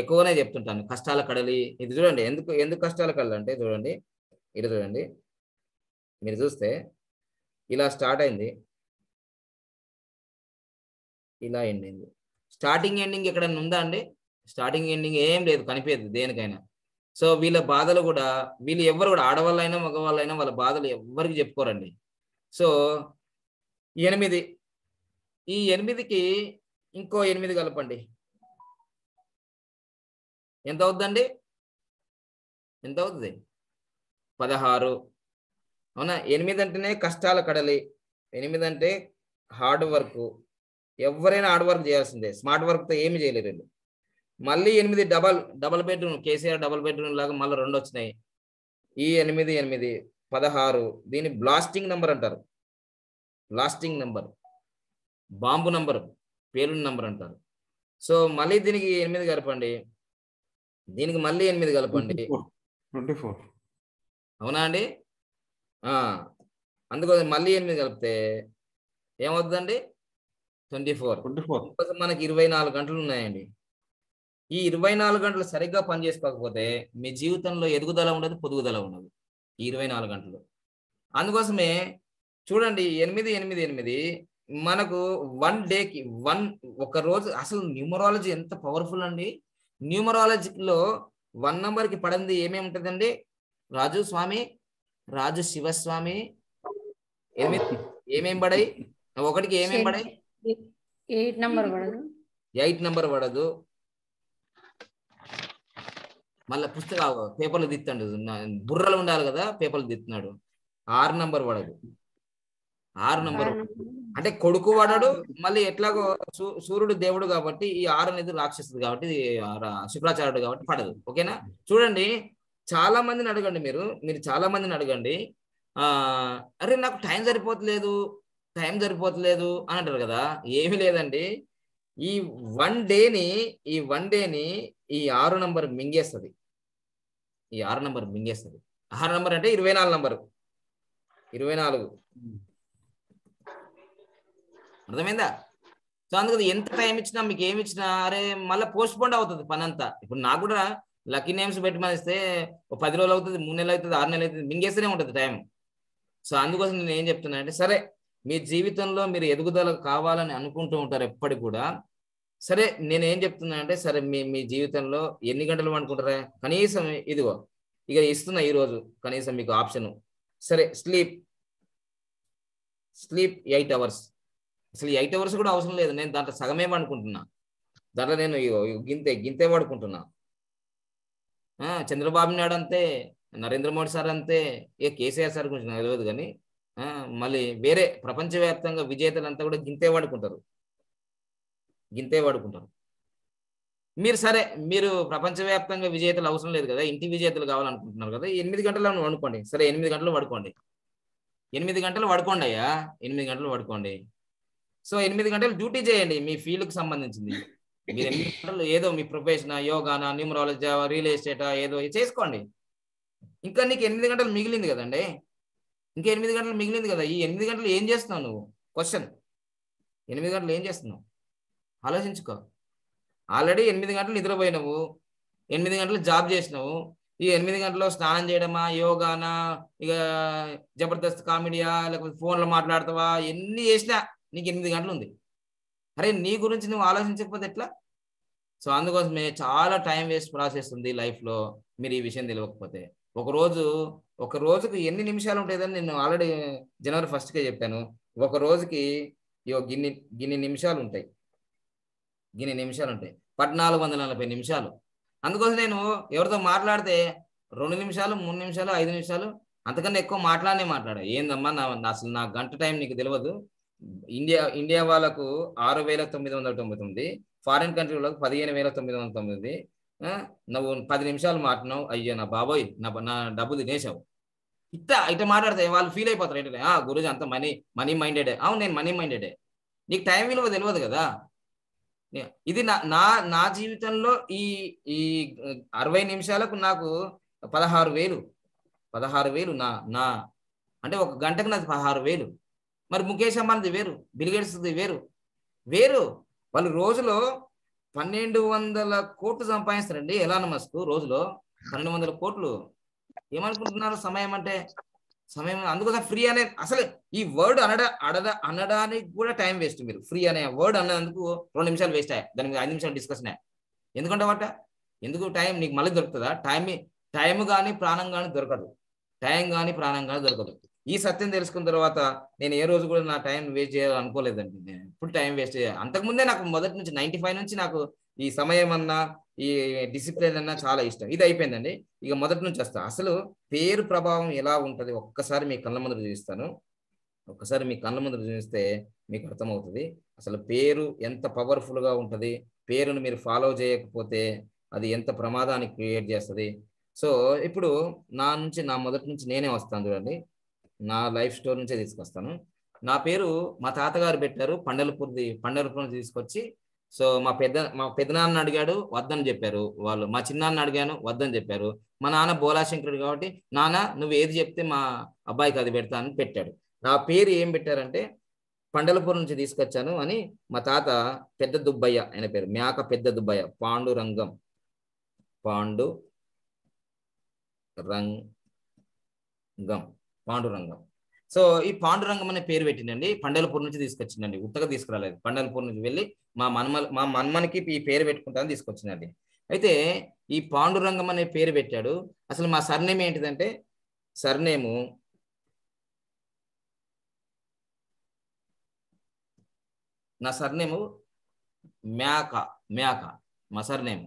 ఎక్కువనే చెప్తుంటాను కష్టాల కడలి ఇది చూడండి ఎందుకు ఎందుకు కష్టాల కడలు అంటే చూడండి ఇది చూడండి మీరు చూస్తే ఇలా స్టార్ట్ అయింది ఇలా ఎండింది స్టార్టింగ్ ఎండింగ్ ఎక్కడైనా ఉందా అండి స్టార్టింగ్ ఎండింగ్ ఏం లేదు కనిపించదు దేనికైనా సో వీళ్ళ బాధలు కూడా వీళ్ళు ఎవరు కూడా ఆడవాళ్ళైనా మగవాళ్ళైనా వాళ్ళ బాధలు ఎవరికి చెప్పుకోరండి సో ఎనిమిది ఈ ఎనిమిదికి ఇంకో ఎనిమిది కలపండి ఎంత అవుద్దండి ఎంత అవుతుంది పదహారు అవునా ఎనిమిది అంటేనే కష్టాలు కడలి ఎనిమిది అంటే హార్డ్ వర్క్ ఎవరైనా హార్డ్ వర్క్ చేయాల్సిందే స్మార్ట్ వర్క్తో ఏమి చేయలేరు మళ్ళీ ఎనిమిది double double bedroom KCR double bedroom లాగా మళ్ళీ రెండు వచ్చినాయి ఈ ఎనిమిది ఎనిమిది పదహారు దీని బ్లాస్టింగ్ నెంబర్ అంటారు బ్లాస్టింగ్ నెంబర్ బాంబు నంబర్ పేలుడు నెంబర్ అంటారు సో మళ్ళీ దీనికి ఎనిమిది కలపండి దీనికి మళ్ళీ ఎనిమిది కలపండి ట్వంటీ ఫోర్ అవునా అండి అందుకోసం మళ్ళీ ఎనిమిది కలిపితే ఏమవుతుందండి ట్వంటీ ఫోర్ ఫోర్ మనకి ఇరవై నాలుగు గంటలు ఉన్నాయండి ఈ ఇరవై నాలుగు గంటలు సరిగ్గా పనిచేసుకోకపోతే మీ జీవితంలో ఎదుగుదల ఉండదు పొదుగుదల ఉండదు ఈ ఇరవై నాలుగు గంటలు అందుకోసమే చూడండి ఎనిమిది ఎనిమిది ఎనిమిది మనకు వన్ డేకి వన్ ఒక రోజు అసలు న్యూమరాలజీ ఎంత పవర్ఫుల్ అండి న్యూమరాలజీలో వన్ నంబర్కి పడింది ఏమేమి ఉంటుందండి రాజు స్వామి రాజు శివస్వామి ఏమి ఏమేం పడాయి ఒకటికి ఏమేం పడాయి ఎయిట్ నంబర్ పడదు ఎయిట్ నంబర్ పడదు మళ్ళీ పుస్తకాలు పేపర్లు దిత్తండు బుర్రలు ఉండాలి కదా పేపర్లు దిత్తున్నాడు ఆరు నంబర్ పడదు ఆరు నెంబర్ అంటే కొడుకు వాడాడు మళ్ళీ ఎట్లాగో సూర్యుడు దేవుడు కాబట్టి ఈ ఆరు అనేది రాక్షసుడు కాబట్టి శుక్రాచార్యుడు కాబట్టి పడదు ఓకేనా చూడండి చాలా మందిని అడగండి మీరు మీరు చాలా మందిని అడగండి ఆ అరే నాకు టైం సరిపోతలేదు టైం సరిపోతలేదు అని అంటారు కదా ఏమీ లేదండి ఈ వన్ డేని ఈ వన్ డేని ఈ ఆరు నంబర్ మింగేస్తుంది ఈ ఆరు నంబర్ మింగేస్తుంది ఆరు నంబర్ అంటే ఇరవై నాలుగు నంబరు ఇరవై నాలుగు అర్థమైందా సో అందుకని ఎంత టైం ఇచ్చినా మీకు ఏమి ఇచ్చినా అరే మళ్ళీ పోస్ట్ పోండ్ అవుతుంది పని అంతా ఇప్పుడు నాకు కూడా లక్కీ నేమ్స్ పెట్టి మనిస్తే ఒక పది రోజులు అవుతుంది మూడు నెలలు అవుతుంది ఆరు నెలలు అవుతుంది మింగేస్తూనే ఉంటుంది టైం సో అందుకోసం నేను ఏం చెప్తున్నా అంటే సరే మీ జీవితంలో మీరు ఎదుగుదల కావాలని అనుకుంటూ ఉంటారు ఎప్పటికి కూడా సరే నేను ఏం చెప్తున్నా అంటే సరే మీ మీ జీవితంలో ఎన్ని గంటలు పండుకుంటారా కనీసం ఇదిగో ఇక ఇస్తున్నా ఈరోజు కనీసం మీకు ఆప్షన్ సరే స్లీప్ స్లీప్ ఎయిట్ అవర్స్ అసలు ఎయిట్ అవర్స్ కూడా అవసరం లేదు నేను దాంట్లో సగమే అనుకుంటున్నా దాంట్లో నేను గింతే గింతే పడుకుంటున్నా చంద్రబాబు నాయుడు అంతే నరేంద్ర మోడీ సార్ అంతే ఏ కేసీఆర్ సార్ గురించి నాకు తెలియదు కానీ మళ్ళీ వేరే ప్రపంచవ్యాప్తంగా అంతా కూడా గింతే వాడుకుంటారు గింతే వాడుకుంటారు మీరు సరే మీరు ప్రపంచవ్యాప్తంగా విజేతలు అవసరం లేదు కదా ఇంటి విజేతలు కావాలనుకుంటున్నారు కదా ఎనిమిది గంటలు పడుకోండి సరే ఎనిమిది గంటలు పడుకోండి ఎనిమిది గంటలు పడుకోండి అయ్యా ఎనిమిది గంటలు పడుకోండి సో ఎనిమిది గంటలు డ్యూటీ చేయండి మీ కి సంబంధించింది మీరు ఎనిమిది గంటలు ఏదో మీ ప్రొఫెషన్ యోగానా న్యూమరాలజీ రియల్ ఎస్టేటా ఏదో చేసుకోండి ఇంకా నీకు ఎనిమిది గంటలు మిగిలింది కదండి ఇంకా ఎనిమిది గంటలు మిగిలింది కదా ఈ ఎనిమిది గంటలు ఏం చేస్తున్నావు నువ్వు క్వశ్చన్ ఎనిమిది గంటలు ఏం చేస్తున్నావు ఆలోచించుకో ఆల్రెడీ ఎనిమిది గంటలు నిద్రపోయినావు ఎనిమిది గంటలు జాబ్ చేసినావు ఈ ఎనిమిది గంటల్లో స్నానం చేయడమా యోగానా ఇక జబర్దస్త్ కామెడీయా లేకపోతే ఫోన్లో మాట్లాడతావా ఎన్ని చేసినా నీకు ఎనిమిది గంటలు ఉంది అరే నీ గురించి నువ్వు ఆలోచించకపోతే ఎట్లా సో అందుకోసమే చాలా టైం వేస్ట్ ప్రాసెస్ ఉంది లైఫ్లో మీరు ఈ విషయం తెలియకపోతే ఒకరోజు ఒక రోజుకు ఎన్ని నిమిషాలు ఉంటాయని నేను ఆల్రెడీ జనవరి ఫస్ట్కే చెప్పాను ఒక రోజుకి ఇవో గిన్ని గిన్ని నిమిషాలు ఉంటాయి గిన్ని నిమిషాలు ఉంటాయి పద్నాలుగు వందల నలభై నిమిషాలు అందుకోసం నేను ఎవరితో మాట్లాడితే రెండు నిమిషాలు మూడు నిమిషాలు ఐదు నిమిషాలు అంతకన్నా ఎక్కువ మాట్లాడనే మాట్లాడా ఏందమ్మా నా అసలు నా గంట టైం నీకు తెలియదు ఇండియా ఇండియా వాళ్ళకు ఆరు వేల తొమ్మిది వందల తొంభై తొమ్మిది ఫారిన్ కంట్రీ వాళ్ళకు పదిహేను వేల తొమ్మిది వందల తొమ్మిది నువ్వు పది నిమిషాలు మాట్లాడినావు అయ్యో నా బాబోయ్ నా డబ్బు తినేసావు ఇట్లా అయితే మాట్లాడితే వాళ్ళు ఫీల్ అయిపోతారు ఏంటంటే ఆ గురుజీ అంత మనీ మనీ మైండెడ్ అవును నేను మనీ మైండెడే నీకు టైం విలువ తెలియదు కదా ఇది నా నా నా జీవితంలో ఈ ఈ అరవై నిమిషాలకు నాకు పదహారు వేలు పదహారు వేలు నా నా అంటే ఒక గంటకు నాకు పదహారు వేలు మరి ముఖేష్ అంబానీది వేరు బిల్గేట్స్ది వేరు వేరు వాళ్ళు రోజులో పన్నెండు వందల కోట్లు సంపాదిస్తారండి ఎలాన్ మస్క్ రోజులో పన్నెండు వందల కోట్లు ఏమనుకుంటున్నారు సమయం అంటే సమయం అందుకోసం ఫ్రీ అనే అసలు ఈ వర్డ్ అనడ అడద అనడానికి కూడా టైం వేస్ట్ మీరు ఫ్రీ అనే వర్డ్ అన్నందుకు రెండు నిమిషాలు వేస్ట్ అయ్యా దాని మీద ఐదు నిమిషాలు డిస్కషన్ అయ్యా ఎందుకంటే వాట ఎందుకు టైం నీకు మళ్ళీ దొరుకుతుందా టైం టైం కానీ ప్రాణం కానీ దొరకదు టైం కానీ ప్రాణం కానీ దొరకదు ఈ సత్యం తెలుసుకున్న తర్వాత నేను ఏ రోజు కూడా నా టైం వేస్ట్ చేయాలనుకోలేదండి నేను ఎప్పుడు టైం వేస్ట్ చేయాలి అంతకుముందే నాకు మొదటి నుంచి నైన్టీ ఫైవ్ నుంచి నాకు ఈ సమయం అన్నా ఈ డిసిప్లిన్ అన్నా చాలా ఇష్టం ఇది అయిపోయిందండి ఇక మొదటి నుంచి వస్తా అసలు పేరు ప్రభావం ఎలా ఉంటుంది ఒక్కసారి మీ కళ్ళ ముందు చూపిస్తాను ఒక్కసారి మీ కళ్ళ ముందు చూపిస్తే మీకు అర్థమవుతుంది అసలు పేరు ఎంత పవర్ఫుల్గా ఉంటుంది పేరును మీరు ఫాలో చేయకపోతే అది ఎంత ప్రమాదాన్ని క్రియేట్ చేస్తుంది సో ఇప్పుడు నా నుంచి నా మొదటి నుంచి నేనే వస్తాను చూడండి నా లైఫ్ స్టోరీ నుంచే తీసుకొస్తాను నా పేరు మా తాతగారు పెట్టారు పండలపూర్ది పండలపూర్ నుంచి తీసుకొచ్చి సో మా పెద్ద మా పెద్దనాన్న అడిగాడు వద్దని చెప్పారు వాళ్ళు మా చిన్నాన్న అడిగాను వద్దని చెప్పారు మా నాన్న బోలాశంకరుడు కాబట్టి నాన్న నువ్వు ఏది చెప్తే మా అబ్బాయికి అది పెడతా అని పెట్టాడు నా పేరు ఏం పెట్టారంటే పండలపూర్ నుంచి తీసుకొచ్చాను అని మా తాత పెద్ద దుబ్బయ్య ఆయన పేరు మేక పెద్ద దుబ్బయ్య పాండు రంగం పాండు రంగం పాండురంగం సో ఈ పాండురంగం అనే పేరు పెట్టిందండి పండలపూర్ నుంచి తీసుకొచ్చిందండి ఉత్తగా తీసుకురాలేదు పండలపూర్ నుంచి వెళ్ళి మా మన్మల్ మా మన్మనికి ఈ పేరు పెట్టుకుంటాను తీసుకొచ్చిందండి అయితే ఈ పాండురంగం అనే పేరు పెట్టాడు అసలు మా సర్నేమ్ ఏంటిదంటే సర్నేము నా సర్నేము మ్యాక మ్యాక మా సర్నేము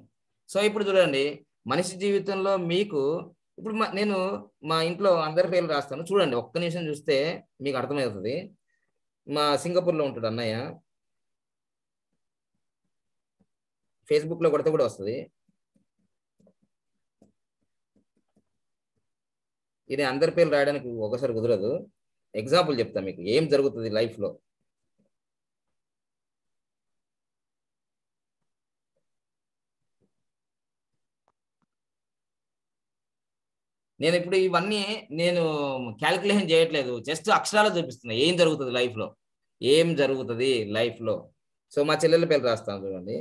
సో ఇప్పుడు చూడండి మనిషి జీవితంలో మీకు ఇప్పుడు నేను మా ఇంట్లో అందరి పేర్లు రాస్తాను చూడండి ఒక్క నిమిషం చూస్తే మీకు అర్థమవుతుంది మా సింగపూర్లో ఉంటాడు అన్నయ్య ఫేస్బుక్లో కొడితే కూడా వస్తుంది ఇది అందరి పేర్లు రాయడానికి ఒకసారి కుదరదు ఎగ్జాంపుల్ చెప్తాను మీకు ఏం జరుగుతుంది లైఫ్లో నేను ఇప్పుడు ఇవన్నీ నేను క్యాలిక్యులేషన్ చేయట్లేదు జస్ట్ అక్షరాలు చూపిస్తున్నా ఏం జరుగుతుంది లైఫ్లో ఏం జరుగుతుంది లైఫ్లో సో మా చెల్లెల పేరు రాస్తాను చూడండి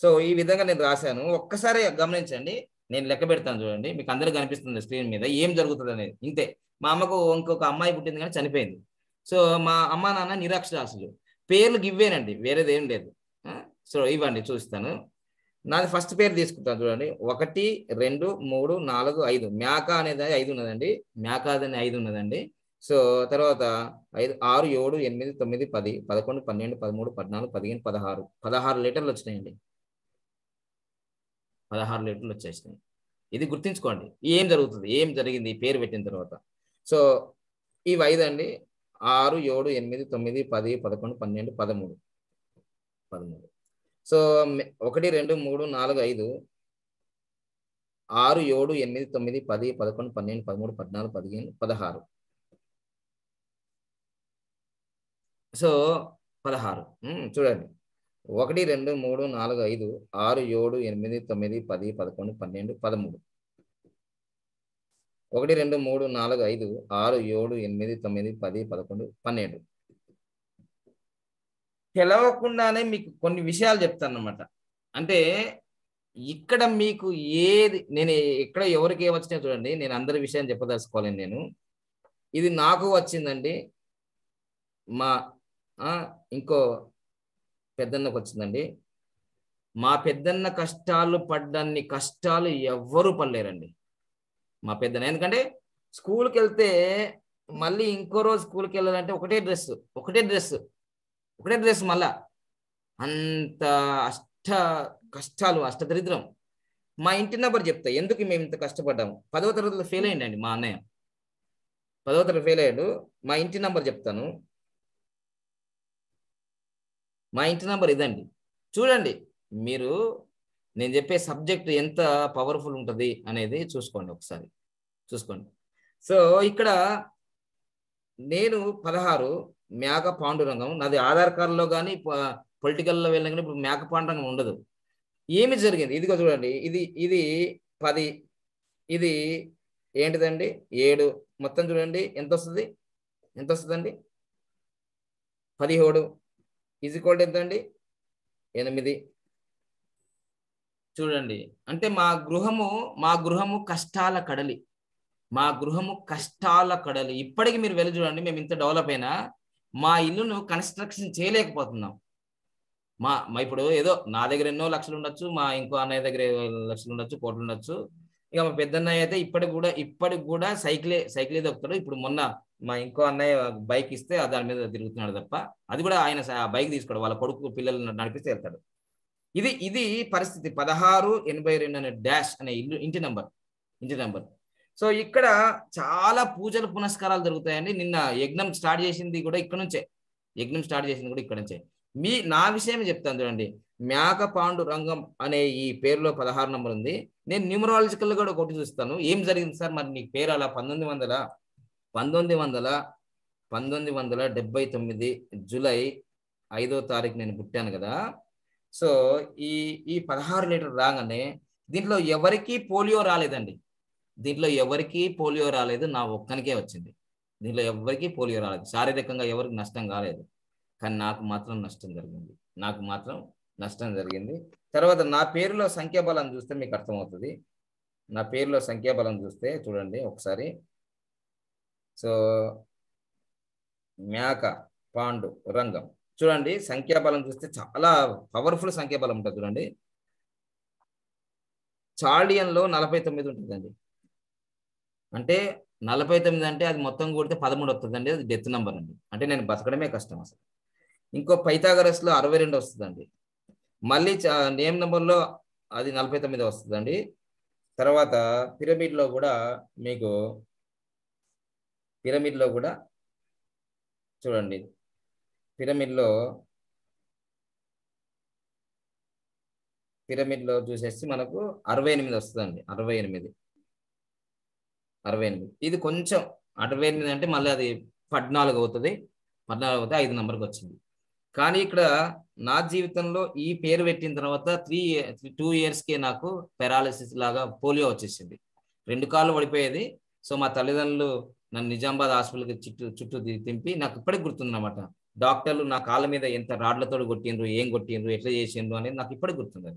సో ఈ విధంగా నేను రాశాను ఒక్కసారి గమనించండి నేను లెక్క పెడతాను చూడండి మీకు అందరికీ కనిపిస్తుంది స్క్రీన్ మీద ఏం జరుగుతుంది అనేది ఇంతే మా అమ్మకు ఇంకొక అమ్మాయి పుట్టింది కానీ చనిపోయింది సో మా అమ్మ నాన్న నిరాక్షరాసులు పేర్లు గివ్వేనండి వేరేది ఏం లేదు సో ఇవ్వండి చూస్తాను నాది ఫస్ట్ పేరు తీసుకుంటాను చూడండి ఒకటి రెండు మూడు నాలుగు ఐదు మేక అనేది ఐదు ఉన్నదండి మేక అనే ఐదు ఉన్నదండి సో తర్వాత ఐదు ఆరు ఏడు ఎనిమిది తొమ్మిది పది పదకొండు పన్నెండు పదమూడు పద్నాలుగు పదిహేను పదహారు పదహారు లీటర్లు వచ్చినాయండి పదహారు లీటర్లు వచ్చేసినాయి ఇది గుర్తించుకోండి ఏం జరుగుతుంది ఏం జరిగింది ఈ పేరు పెట్టిన తర్వాత సో ఇవి ఐదు అండి ఆరు ఏడు ఎనిమిది తొమ్మిది పది పదకొండు పన్నెండు పదమూడు పదమూడు సో ఒకటి రెండు మూడు నాలుగు ఐదు ఆరు ఏడు ఎనిమిది తొమ్మిది పది పదకొండు పన్నెండు పదమూడు పద్నాలుగు పదిహేను పదహారు సో పదహారు చూడండి ఒకటి రెండు మూడు నాలుగు ఐదు ఆరు ఏడు ఎనిమిది తొమ్మిది పది పదకొండు పన్నెండు పదమూడు ఒకటి రెండు మూడు నాలుగు ఐదు ఆరు ఏడు ఎనిమిది తొమ్మిది పది పదకొండు పన్నెండు తెలవకుండానే మీకు కొన్ని విషయాలు చెప్తాను అనమాట అంటే ఇక్కడ మీకు ఏది నేను ఎక్కడ ఎవరికి ఏ వచ్చినా చూడండి నేను అందరి విషయాన్ని చెప్పదలుచుకోలేను నేను ఇది నాకు వచ్చిందండి మా ఇంకో పెద్దన్నకు వచ్చిందండి మా పెద్దన్న కష్టాలు పడ్డన్ని కష్టాలు ఎవ్వరూ పడలేరండి మా పెద్దన్న ఎందుకంటే స్కూల్కి వెళ్తే మళ్ళీ ఇంకో రోజు స్కూల్కి వెళ్ళాలంటే ఒకటే డ్రెస్ ఒకటే డ్రెస్ ఒకటే డ్రెస్ మళ్ళా అంత అష్ట కష్టాలు అష్టదరిద్రం మా ఇంటి నెంబర్ చెప్తా ఎందుకు మేము ఇంత కష్టపడ్డాము పదవ తరగతిలో ఫెయిల్ అయ్యండి మా అన్నయ్య పదవ తరగతి ఫెయిల్ అయ్యాడు మా ఇంటి నెంబర్ చెప్తాను మా ఇంటి నెంబర్ ఇదండి చూడండి మీరు నేను చెప్పే సబ్జెక్ట్ ఎంత పవర్ఫుల్ ఉంటుంది అనేది చూసుకోండి ఒకసారి చూసుకోండి సో ఇక్కడ నేను పదహారు మేక పాండురంగం నాది ఆధార్ కార్డులో కానీ పొలిటికల్లో వెళ్ళిన కానీ ఇప్పుడు మేక పాండురంగం ఉండదు ఏమి జరిగింది ఇదిగో చూడండి ఇది ఇది పది ఇది ఏంటిదండి ఏడు మొత్తం చూడండి ఎంత వస్తుంది ఎంత వస్తుందండి పదిహేడు ఈజ్ ఎంత అండి ఎనిమిది చూడండి అంటే మా గృహము మా గృహము కష్టాల కడలి మా గృహము కష్టాల కడలి ఇప్పటికి మీరు వెళ్ళి చూడండి మేము ఇంత డెవలప్ అయినా మా ఇల్లును కన్స్ట్రక్షన్ చేయలేకపోతున్నాం మా మా ఇప్పుడు ఏదో నా దగ్గర ఎన్నో లక్షలు ఉండొచ్చు మా ఇంకో అన్నయ్య దగ్గర లక్షలు ఉండొచ్చు కోట్లు ఉండొచ్చు ఇక మా పెద్దన్నయ్య అయితే ఇప్పటికి కూడా ఇప్పటికి కూడా సైకిలే సైకిలే దొక్కుతాడు ఇప్పుడు మొన్న మా ఇంకో అన్నయ్య బైక్ ఇస్తే దాని మీద తిరుగుతున్నాడు తప్ప అది కూడా ఆయన బైక్ తీసుకోడు వాళ్ళ కొడుకు పిల్లలు నడిపిస్తే వెళ్తాడు ఇది ఇది పరిస్థితి పదహారు ఎనభై రెండు అనే డాష్ అనే ఇల్లు ఇంటి నంబర్ ఇంటి నంబర్ సో ఇక్కడ చాలా పూజలు పునస్కారాలు జరుగుతాయండి నిన్న యజ్ఞం స్టార్ట్ చేసింది కూడా ఇక్కడ నుంచే యజ్ఞం స్టార్ట్ చేసింది కూడా ఇక్కడ నుంచే మీ నా విషయం చెప్తాను చూడండి మేక పాండు రంగం అనే ఈ పేరులో పదహారు నంబర్ ఉంది నేను న్యూమరాలజికల్ కూడా ఒకటి చూస్తాను ఏం జరిగింది సార్ మరి నీ పేరు అలా పంతొమ్మిది వందల పంతొమ్మిది వందల పంతొమ్మిది వందల డెబ్బై తొమ్మిది జూలై ఐదో తారీఖు నేను పుట్టాను కదా సో ఈ ఈ పదహారు లీటర్ రాగానే దీంట్లో ఎవరికీ పోలియో రాలేదండి దీంట్లో ఎవరికీ పోలియో రాలేదు నా ఒక్కనికే వచ్చింది దీంట్లో ఎవరికీ పోలియో రాలేదు శారీరకంగా ఎవరికి నష్టం కాలేదు కానీ నాకు మాత్రం నష్టం జరిగింది నాకు మాత్రం నష్టం జరిగింది తర్వాత నా పేరులో సంఖ్యాబలం చూస్తే మీకు అర్థమవుతుంది నా పేరులో సంఖ్యాబలం చూస్తే చూడండి ఒకసారి సో మేక పాండు రంగం చూడండి సంఖ్యాబలం చూస్తే చాలా పవర్ఫుల్ సంఖ్యాబలం ఉంటుంది చూడండి చాళియన్లో నలభై తొమ్మిది ఉంటుందండి అంటే నలభై తొమ్మిది అంటే అది మొత్తం కూడితే పదమూడు వస్తుందండి అది డెత్ నెంబర్ అండి అంటే నేను బతకడమే కష్టం అసలు ఇంకో పైథాగరస్లో అరవై రెండు వస్తుందండి మళ్ళీ నేమ్ నెంబర్లో అది నలభై తొమ్మిది వస్తుందండి తర్వాత పిరమిడ్లో కూడా మీకు పిరమిడ్లో కూడా చూడండి పిరమిడ్లో పిరమిడ్లో చూసేసి మనకు అరవై ఎనిమిది వస్తుందండి అరవై ఎనిమిది అరవై ఎనిమిది ఇది కొంచెం అరవై ఎనిమిది అంటే మళ్ళీ అది పద్నాలుగు అవుతుంది పద్నాలుగు అవుతుంది ఐదు నెంబర్కి వచ్చింది కానీ ఇక్కడ నా జీవితంలో ఈ పేరు పెట్టిన తర్వాత త్రీ టూ ఇయర్స్కే నాకు పెరాలసిస్ లాగా పోలియో వచ్చేసింది రెండు కాళ్ళు పడిపోయేది సో మా తల్లిదండ్రులు నన్ను నిజామాబాద్ హాస్పిటల్కి చుట్టూ చుట్టూ తింపి నాకు ఇప్పటికి గుర్తుందన్నమాట డాక్టర్లు నా కాళ్ళ మీద ఎంత రాడ్లతో కొట్టిండ్రు ఏం కొట్టిండ్రు ఎట్లా చేసిండ్రు అనేది నాకు ఇప్పటికి గుర్తుంది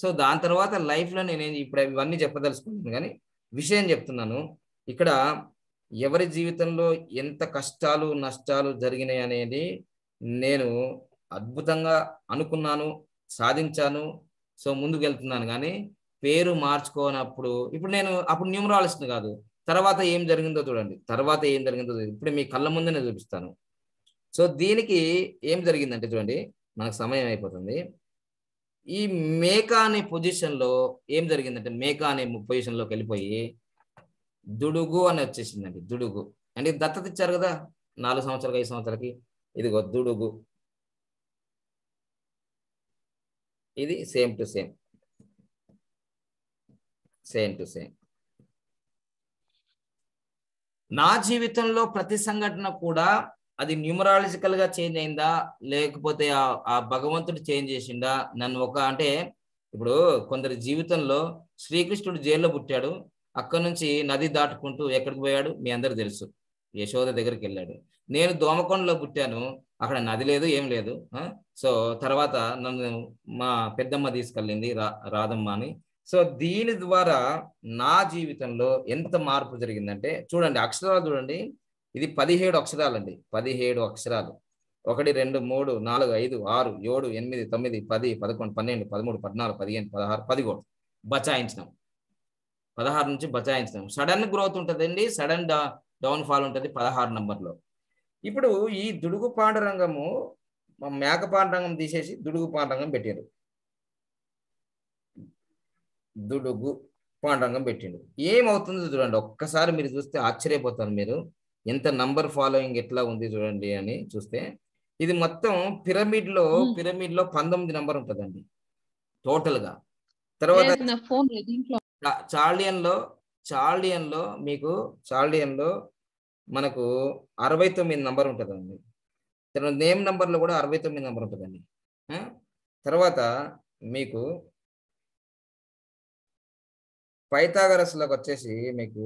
సో దాని తర్వాత లైఫ్లో నేను ఇప్పుడు ఇవన్నీ చెప్పదలుచుకుంటున్నాను కానీ విషయం చెప్తున్నాను ఇక్కడ ఎవరి జీవితంలో ఎంత కష్టాలు నష్టాలు జరిగినాయి అనేది నేను అద్భుతంగా అనుకున్నాను సాధించాను సో ముందుకు వెళ్తున్నాను కానీ పేరు మార్చుకోనప్పుడు ఇప్పుడు నేను అప్పుడు న్యూమరాలజిస్ట్ కాదు తర్వాత ఏం జరిగిందో చూడండి తర్వాత ఏం జరిగిందో ఇప్పుడు మీ కళ్ళ ముందే నేను చూపిస్తాను సో దీనికి ఏం జరిగిందంటే చూడండి మనకు సమయం అయిపోతుంది ఈ మేక అనే పొజిషన్లో ఏం జరిగిందంటే మేక అనే పొజిషన్లోకి వెళ్ళిపోయి దుడుగు అని వచ్చేసిందండి దుడుగు అంటే దత్తత ఇచ్చారు కదా నాలుగు సంవత్సరాలకి ఐదు సంవత్సరాలకి ఇదిగో దుడుగు ఇది same to same same to same నా జీవితంలో ప్రతి సంఘటన కూడా అది న్యూమరాలజికల్ గా చేంజ్ అయిందా లేకపోతే ఆ భగవంతుడు చేంజ్ చేసిందా నన్ను ఒక అంటే ఇప్పుడు కొందరి జీవితంలో శ్రీకృష్ణుడు జైల్లో పుట్టాడు అక్కడ నుంచి నది దాటుకుంటూ ఎక్కడికి పోయాడు మీ అందరు తెలుసు యశోద దగ్గరికి వెళ్ళాడు నేను దోమకొండలో పుట్టాను అక్కడ నది లేదు ఏం లేదు సో తర్వాత నన్ను మా పెద్దమ్మ తీసుకెళ్ళింది రా రాధమ్మ అని సో దీని ద్వారా నా జీవితంలో ఎంత మార్పు జరిగిందంటే చూడండి అక్షరాలు చూడండి ఇది పదిహేడు అక్షరాలు అండి పదిహేడు అక్షరాలు ఒకటి రెండు మూడు నాలుగు ఐదు ఆరు ఏడు ఎనిమిది తొమ్మిది పది పదకొండు పన్నెండు పదమూడు పద్నాలుగు పదిహేను పదహారు పదిహేడు బచాయించినాం పదహారు నుంచి బచాయించినాం సడన్ గ్రోత్ ఉంటుందండి సడన్ డా డౌన్ఫాల్ ఉంటుంది పదహారు నంబర్లో ఇప్పుడు ఈ దుడుగు పాండరంగము మేక పాండరంగం తీసేసి దుడుగు పాండరంగం పెట్టారు దుడుగు పాండరంగం పెట్టిండు ఏమవుతుందో చూడండి ఒక్కసారి మీరు చూస్తే ఆశ్చర్యపోతారు మీరు ఎంత నంబర్ ఫాలోయింగ్ ఎట్లా ఉంది చూడండి అని చూస్తే ఇది మొత్తం పిరమిడ్ లో పిరమిడ్ లో పంతొమ్మిది నంబర్ ఉంటుందండి టోటల్ గా తర్వాత చాలియన్ లో చాలియన్ లో మీకు చాలియన్ లో మనకు అరవై తొమ్మిది నంబర్ ఉంటుందండి నేమ్ నంబర్ లో కూడా అరవై తొమ్మిది నంబర్ ఉంటుందండి తర్వాత మీకు పైథాగరస్లోకి వచ్చేసి మీకు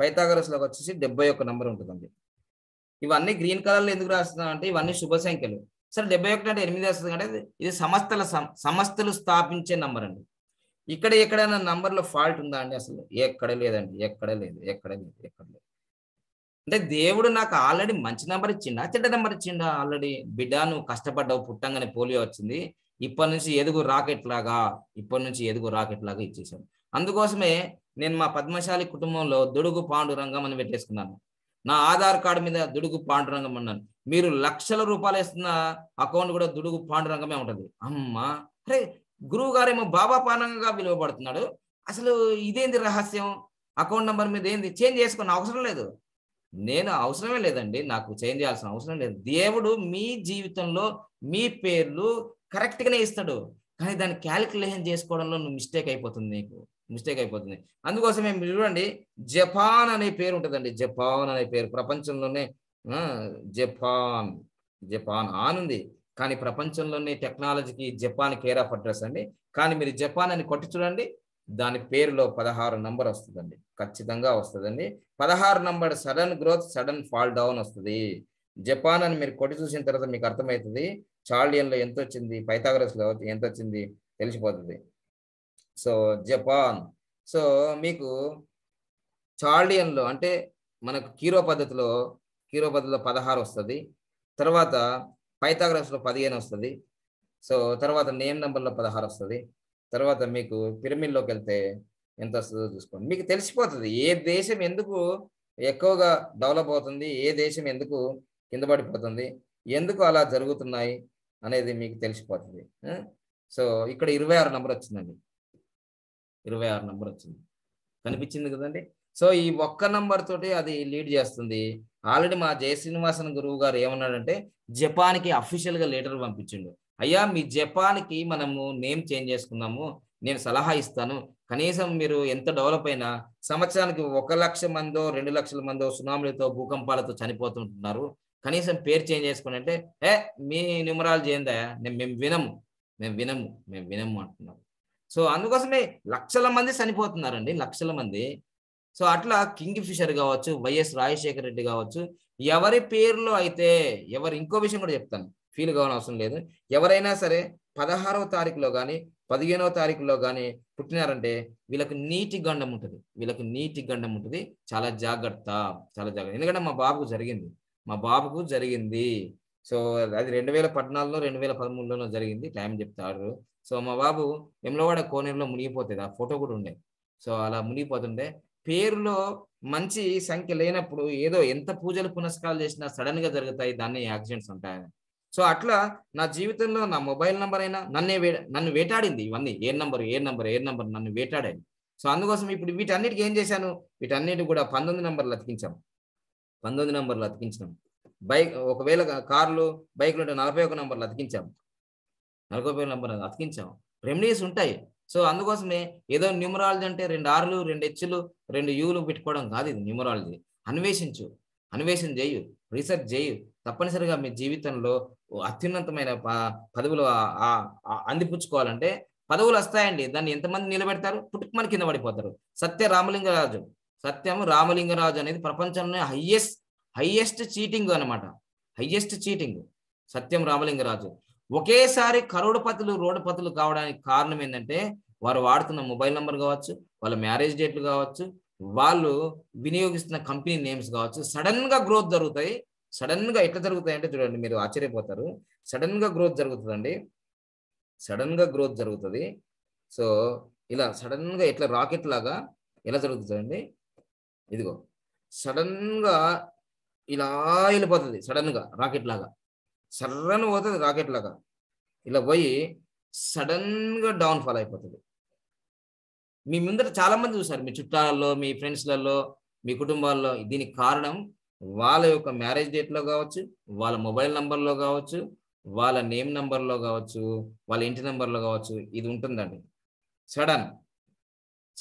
పైథాగరస్లోకి వచ్చేసి డెబ్బై ఒక్క నెంబర్ ఉంటుందండి ఇవన్నీ గ్రీన్ కలర్లో ఎందుకు రాస్తున్నాం అంటే ఇవన్నీ శుభ సంఖ్యలు సరే డెబ్బై ఒకటి అంటే ఎనిమిది వస్తుంది అంటే ఇది సంస్థల సంస్థలు స్థాపించే నంబర్ అండి ఇక్కడ ఎక్కడైనా నంబర్లో ఫాల్ట్ ఉందా అండి అసలు ఎక్కడ లేదండి ఎక్కడ లేదు ఎక్కడ లేదు ఎక్కడ లేదు అంటే దేవుడు నాకు ఆల్రెడీ మంచి నెంబర్ ఇచ్చిండా చెడ్డ నెంబర్ ఇచ్చిండా ఆల్రెడీ బిడ్డ నువ్వు కష్టపడ్డావు పుట్టంగానే పోలియో వచ్చింది ఇప్పటి నుంచి ఎదుగు రాకెట్ లాగా ఇప్పటి నుంచి ఎదుగు రాకెట్ లాగా ఇచ్చేసాను అందుకోసమే నేను మా పద్మశాలి కుటుంబంలో దుడుగు పాండురంగం అని పెట్టేసుకున్నాను నా ఆధార్ కార్డు మీద దుడుగు పాండురంగం అన్నాను మీరు లక్షల రూపాయలు ఇస్తున్న అకౌంట్ కూడా దుడుగు పాండురంగమే ఉంటుంది అమ్మా అరే గురువు గారేమో బాబా పానంగా పిలువబడుతున్నాడు అసలు ఇదేంది రహస్యం అకౌంట్ నెంబర్ మీద ఏంది చేంజ్ చేసుకున్న అవసరం లేదు నేను అవసరమే లేదండి నాకు చేంజ్ చేయాల్సిన అవసరం లేదు దేవుడు మీ జీవితంలో మీ పేర్లు కరెక్ట్గానే ఇస్తాడు కానీ దాన్ని క్యాలిక్యులేషన్ చేసుకోవడంలో నువ్వు మిస్టేక్ అయిపోతుంది నీకు మిస్టేక్ అయిపోతుంది అందుకోసమే మీరు చూడండి జపాన్ అనే పేరు ఉంటుందండి జపాన్ అనే పేరు ప్రపంచంలోనే జపాన్ జపాన్ ఆనుంది కానీ ప్రపంచంలోనే టెక్నాలజీకి జపాన్ కేర్ ఆఫ్ అడ్రస్ అండి కానీ మీరు జపాన్ అని కొట్టి చూడండి దాని పేరులో పదహారు నంబర్ వస్తుందండి ఖచ్చితంగా వస్తుందండి పదహారు number sudden growth sudden fall down వస్తుంది జపాన్ అని మీరు కొట్టి చూసిన తర్వాత మీకు అర్థమవుతుంది చార్లియన్లో ఎంత వచ్చింది పైథాగరస్లో ఎంత వచ్చింది తెలిసిపోతుంది సో జపాన్ సో మీకు చార్లియన్లో అంటే మనకు కీరో పద్ధతిలో కీరో పద్ధతిలో పదహారు వస్తుంది తర్వాత పైథాగ్రఫ్స్లో పదిహేను వస్తుంది సో తర్వాత నేమ్ నెంబర్లో పదహారు వస్తుంది తర్వాత మీకు పిరమిడ్లోకి వెళ్తే ఎంత వస్తుందో చూసుకోండి మీకు తెలిసిపోతుంది ఏ దేశం ఎందుకు ఎక్కువగా డెవలప్ అవుతుంది ఏ దేశం ఎందుకు కింద పడిపోతుంది ఎందుకు అలా జరుగుతున్నాయి అనేది మీకు తెలిసిపోతుంది సో ఇక్కడ ఇరవై ఆరు నెంబర్ వచ్చిందండి ఇరవై ఆరు నెంబర్ వచ్చింది కనిపించింది కదండి సో ఈ ఒక్క నంబర్ తోటి అది లీడ్ చేస్తుంది ఆల్రెడీ మా జయశ్రీనివాసన్ గురువు గారు ఏమన్నాడంటే జపాన్కి అఫీషియల్గా లీటర్ పంపించిండు అయ్యా మీ జపాన్కి మనము నేమ్ చేంజ్ చేసుకున్నాము నేను సలహా ఇస్తాను కనీసం మీరు ఎంత డెవలప్ అయినా సంవత్సరానికి ఒక లక్ష మందో రెండు లక్షల మందో సునామీలతో భూకంపాలతో చనిపోతుంటున్నారు కనీసం పేరు చేంజ్ చేసుకుని అంటే ఏ మీ న్యూమరాలజీ ఏందా మేము వినము మేము వినము మేము వినము అంటున్నాం సో అందుకోసమే లక్షల మంది చనిపోతున్నారండి లక్షల మంది సో అట్లా కింగ్ ఫిషర్ కావచ్చు వైఎస్ రాజశేఖర రెడ్డి కావచ్చు ఎవరి పేర్లో అయితే ఎవరు ఇంకో విషయం కూడా చెప్తాను ఫీల్ కావని అవసరం లేదు ఎవరైనా సరే పదహారవ తారీఖులో కానీ పదిహేనవ తారీఖులో కానీ పుట్టినారంటే వీళ్ళకి నీటి గండం ఉంటుంది వీళ్ళకి నీటి గండం ఉంటుంది చాలా జాగ్రత్త చాలా జాగ్రత్త ఎందుకంటే మా బాబుకు జరిగింది మా బాబుకు జరిగింది సో అది రెండు వేల పద్నాలుగులో రెండు వేల పదమూడులోనో జరిగింది టైం ఏమని చెప్తాడు సో మా బాబు ఎమ్లవాడ కోనేరులో మునిగిపోతుంది ఆ ఫోటో కూడా ఉండే సో అలా మునిగిపోతుండే పేరులో మంచి సంఖ్య లేనప్పుడు ఏదో ఎంత పూజలు పునస్కారాలు చేసినా సడన్ గా జరుగుతాయి దాన్ని యాక్సిడెంట్స్ ఉంటాయని సో అట్లా నా జీవితంలో నా మొబైల్ నంబర్ అయినా నన్నే వే నన్ను వేటాడింది ఇవన్నీ ఏ నంబర్ ఏ నంబర్ ఏ నంబర్ నన్ను వేటాడాయి సో అందుకోసం ఇప్పుడు వీటన్నిటికి ఏం చేశాను వీటన్నిటి కూడా పంతొమ్మిది నంబర్లు అతికించాము పంతొమ్మిది నెంబర్లు అతికించినాం బైక్ ఒకవేళ కార్లు బైక్లు ఉంటే నలభై ఒక నెంబర్లు అతికించాం నలభై ఒక నెంబర్ అతికించాం రెమెడీస్ ఉంటాయి సో అందుకోసమే ఏదో న్యూమరాలజీ అంటే రెండు ఆర్లు రెండు హెచ్లు రెండు యూలు పెట్టుకోవడం కాదు ఇది న్యూమరాలజీ అన్వేషించు అన్వేషణ చేయు రీసెర్చ్ చేయు తప్పనిసరిగా మీ జీవితంలో అత్యున్నతమైన పదవులు అందిపుచ్చుకోవాలంటే పదవులు వస్తాయండి దాన్ని ఎంతమంది నిలబెడతారు పుట్టుకు మన కింద పడిపోతారు సత్య రామలింగరాజు సత్యం రామలింగరాజు అనేది ప్రపంచంలో హయ్యెస్ట్ హయ్యెస్ట్ చీటింగ్ అనమాట హయ్యెస్ట్ చీటింగ్ సత్యం రామలింగరాజు ఒకేసారి కరోడపతులు రోడపతులు కావడానికి కారణం ఏంటంటే వారు వాడుతున్న మొబైల్ నెంబర్ కావచ్చు వాళ్ళ మ్యారేజ్ డేట్లు కావచ్చు వాళ్ళు వినియోగిస్తున్న కంపెనీ నేమ్స్ కావచ్చు సడన్ గా గ్రోత్ జరుగుతాయి సడన్ గా ఎట్లా జరుగుతాయి అంటే చూడండి మీరు ఆశ్చర్యపోతారు సడన్ గా గ్రోత్ జరుగుతుందండి సడన్ గా గ్రోత్ జరుగుతుంది సో ఇలా సడన్ గా ఇట్లా రాకెట్ లాగా ఎలా జరుగుతుందండి ఇదిగో సడన్గా ఇలా వెళ్ళిపోతుంది సడన్గా రాకెట్ లాగా సర్రను పోతుంది రాకెట్ లాగా ఇలా పోయి సడన్గా డౌన్ ఫాల్ అయిపోతుంది మీ ముందర మంది చూసారు మీ చుట్టాలలో మీ ఫ్రెండ్స్లలో మీ కుటుంబాల్లో దీనికి కారణం వాళ్ళ యొక్క మ్యారేజ్ డేట్లో కావచ్చు వాళ్ళ మొబైల్ నంబర్లో కావచ్చు వాళ్ళ నేమ్ నంబర్లో కావచ్చు వాళ్ళ ఇంటి నంబర్లో కావచ్చు ఇది ఉంటుందండి సడన్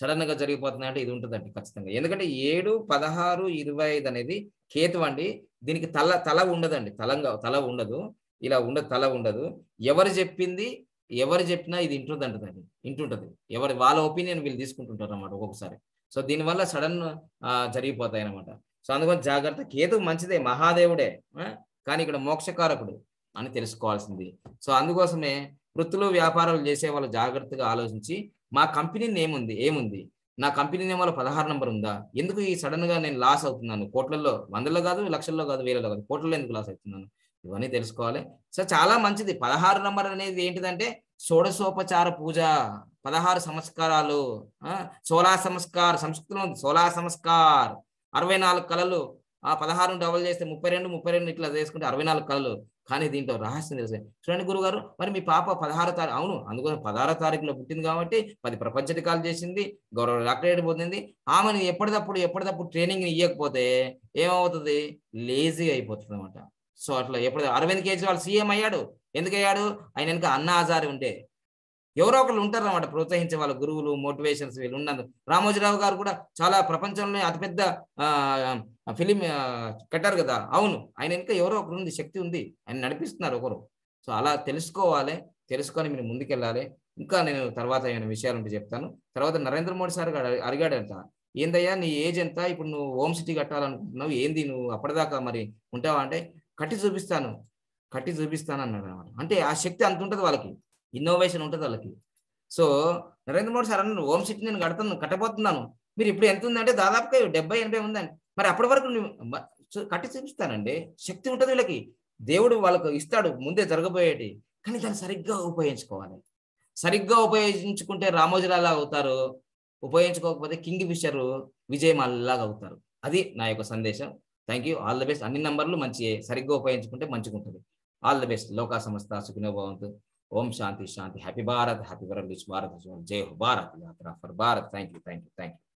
సడన్ గా జరిగిపోతుంది అంటే ఇది ఉంటుందండి ఖచ్చితంగా ఎందుకంటే ఏడు పదహారు ఇరవై ఐదు అనేది కేతు అండి దీనికి తల తల ఉండదండి తలంగా తల ఉండదు ఇలా ఉండదు తల ఉండదు ఎవరు చెప్పింది ఎవరు చెప్పినా ఇది ఇంటుంది అంటదండి ఇంటుంటది ఎవరి వాళ్ళ ఒపీనియన్ వీళ్ళు తీసుకుంటుంటారు అనమాట ఒక్కొక్కసారి సో దీనివల్ల సడన్ జరిగిపోతాయి అనమాట సో అందుకని జాగ్రత్త కేతు మంచిదే మహాదేవుడే కానీ ఇక్కడ మోక్షకారకుడు అని తెలుసుకోవాల్సింది సో అందుకోసమే వృత్తులు వ్యాపారాలు చేసే వాళ్ళు జాగ్రత్తగా ఆలోచించి మా కంపెనీ నేమ్ ఉంది ఏముంది నా కంపెనీ నేమ్ వల్ల పదహారు నెంబర్ ఉందా ఎందుకు ఈ సడన్ గా నేను లాస్ అవుతున్నాను కోట్లలో వందల్లో కాదు లక్షల్లో కాదు వేలలో కాదు కోట్లలో ఎందుకు లాస్ అవుతున్నాను ఇవన్నీ తెలుసుకోవాలి సో చాలా మంచిది పదహారు నంబర్ అనేది ఏంటిదంటే షోడశోపచార పూజ పదహారు సంస్కారాలు సోలా సంస్కార్ సంస్కృతం సోలా సంస్కార్ అరవై నాలుగు కళలు ఆ పదహారు డబల్ చేస్తే ముప్పై రెండు ముప్పై రెండు ఇట్లా చేసుకుంటే అరవై నాలుగు కళలు కానీ దీంట్లో రహస్యం తెలుసు చూడండి గురుగారు మరి మీ పాప పదహారో తారీఖు అవును అందుకని పదహారు తారీఖులో పుట్టింది కాబట్టి పది ప్రపంచ రికాలు చేసింది గౌరవ డాక్టరేట్ పొందింది ఆమెను ఎప్పటికప్పుడు ఎప్పటికప్పుడు ట్రైనింగ్ ఇవ్వకపోతే ఏమవుతుంది లేజీ అయిపోతుంది అనమాట సో అట్లా ఎప్పుడు అరవింద్ కేజ్రీవాల్ సీఎం అయ్యాడు ఎందుకు అయ్యాడు ఆయన వెనుక అన్న ఆజారి ఉంటే ఎవరో ఒకళ్ళు ఉంటారు అనమాట ప్రోత్సహించే వాళ్ళ గురువులు మోటివేషన్స్ వీళ్ళు ఉన్నందు రామోజీరావు గారు కూడా చాలా ప్రపంచంలోనే అతిపెద్ద ఫిలిం కట్టారు కదా అవును ఆయన ఇంకా ఎవరో ఒకరు ఉంది శక్తి ఉంది ఆయన నడిపిస్తున్నారు ఒకరు సో అలా తెలుసుకోవాలి తెలుసుకొని మీరు ముందుకెళ్ళాలి ఇంకా నేను తర్వాత ఏమైనా విషయాలు ఉంటే చెప్తాను తర్వాత నరేంద్ర మోడీ సార్ అడిగాడంట ఏందయ్యా నీ ఏజ్ ఎంత ఇప్పుడు నువ్వు హోమ్ సిటీ కట్టాలనుకుంటున్నావు ఏంది నువ్వు అప్పటిదాకా మరి ఉంటావా అంటే కట్టి చూపిస్తాను కట్టి చూపిస్తాను అన్నాడు అనమాట అంటే ఆ శక్తి అంత ఉంటుంది వాళ్ళకి ఇన్నోవేషన్ ఉంటుంది వాళ్ళకి సో నరేంద్ర మోడీ సార్ అన్న హోమ్ సిటీ నేను కడతాను కట్టబోతున్నాను మీరు ఇప్పుడు ఎంత ఉందంటే దాదాపుగా డెబ్బై ఎనభై ఉందండి మరి అప్పటి వరకు కట్టి చూపిస్తానండి శక్తి ఉంటుంది వీళ్ళకి దేవుడు వాళ్ళకు ఇస్తాడు ముందే జరగబోయేటి కానీ దాన్ని సరిగ్గా ఉపయోగించుకోవాలి సరిగ్గా ఉపయోగించుకుంటే రామోజీలాగా అవుతారు ఉపయోగించుకోకపోతే కింగ్ ఫిషర్ విజయ్ లాగా అవుతారు అది నా యొక్క సందేశం thank you all the best అన్ని నంబర్లు మంచి సరిగ్గా ఉపయోగించుకుంటే మంచిగా ఉంటుంది ఆల్ ద బెస్ట్ లోకా సంస్థ సుఖినోభవంతు ओम शांति शांति हैप्पी भारत हैप्पी भारत जय हो भारत यात्रा for Bharat thank you thank you thank you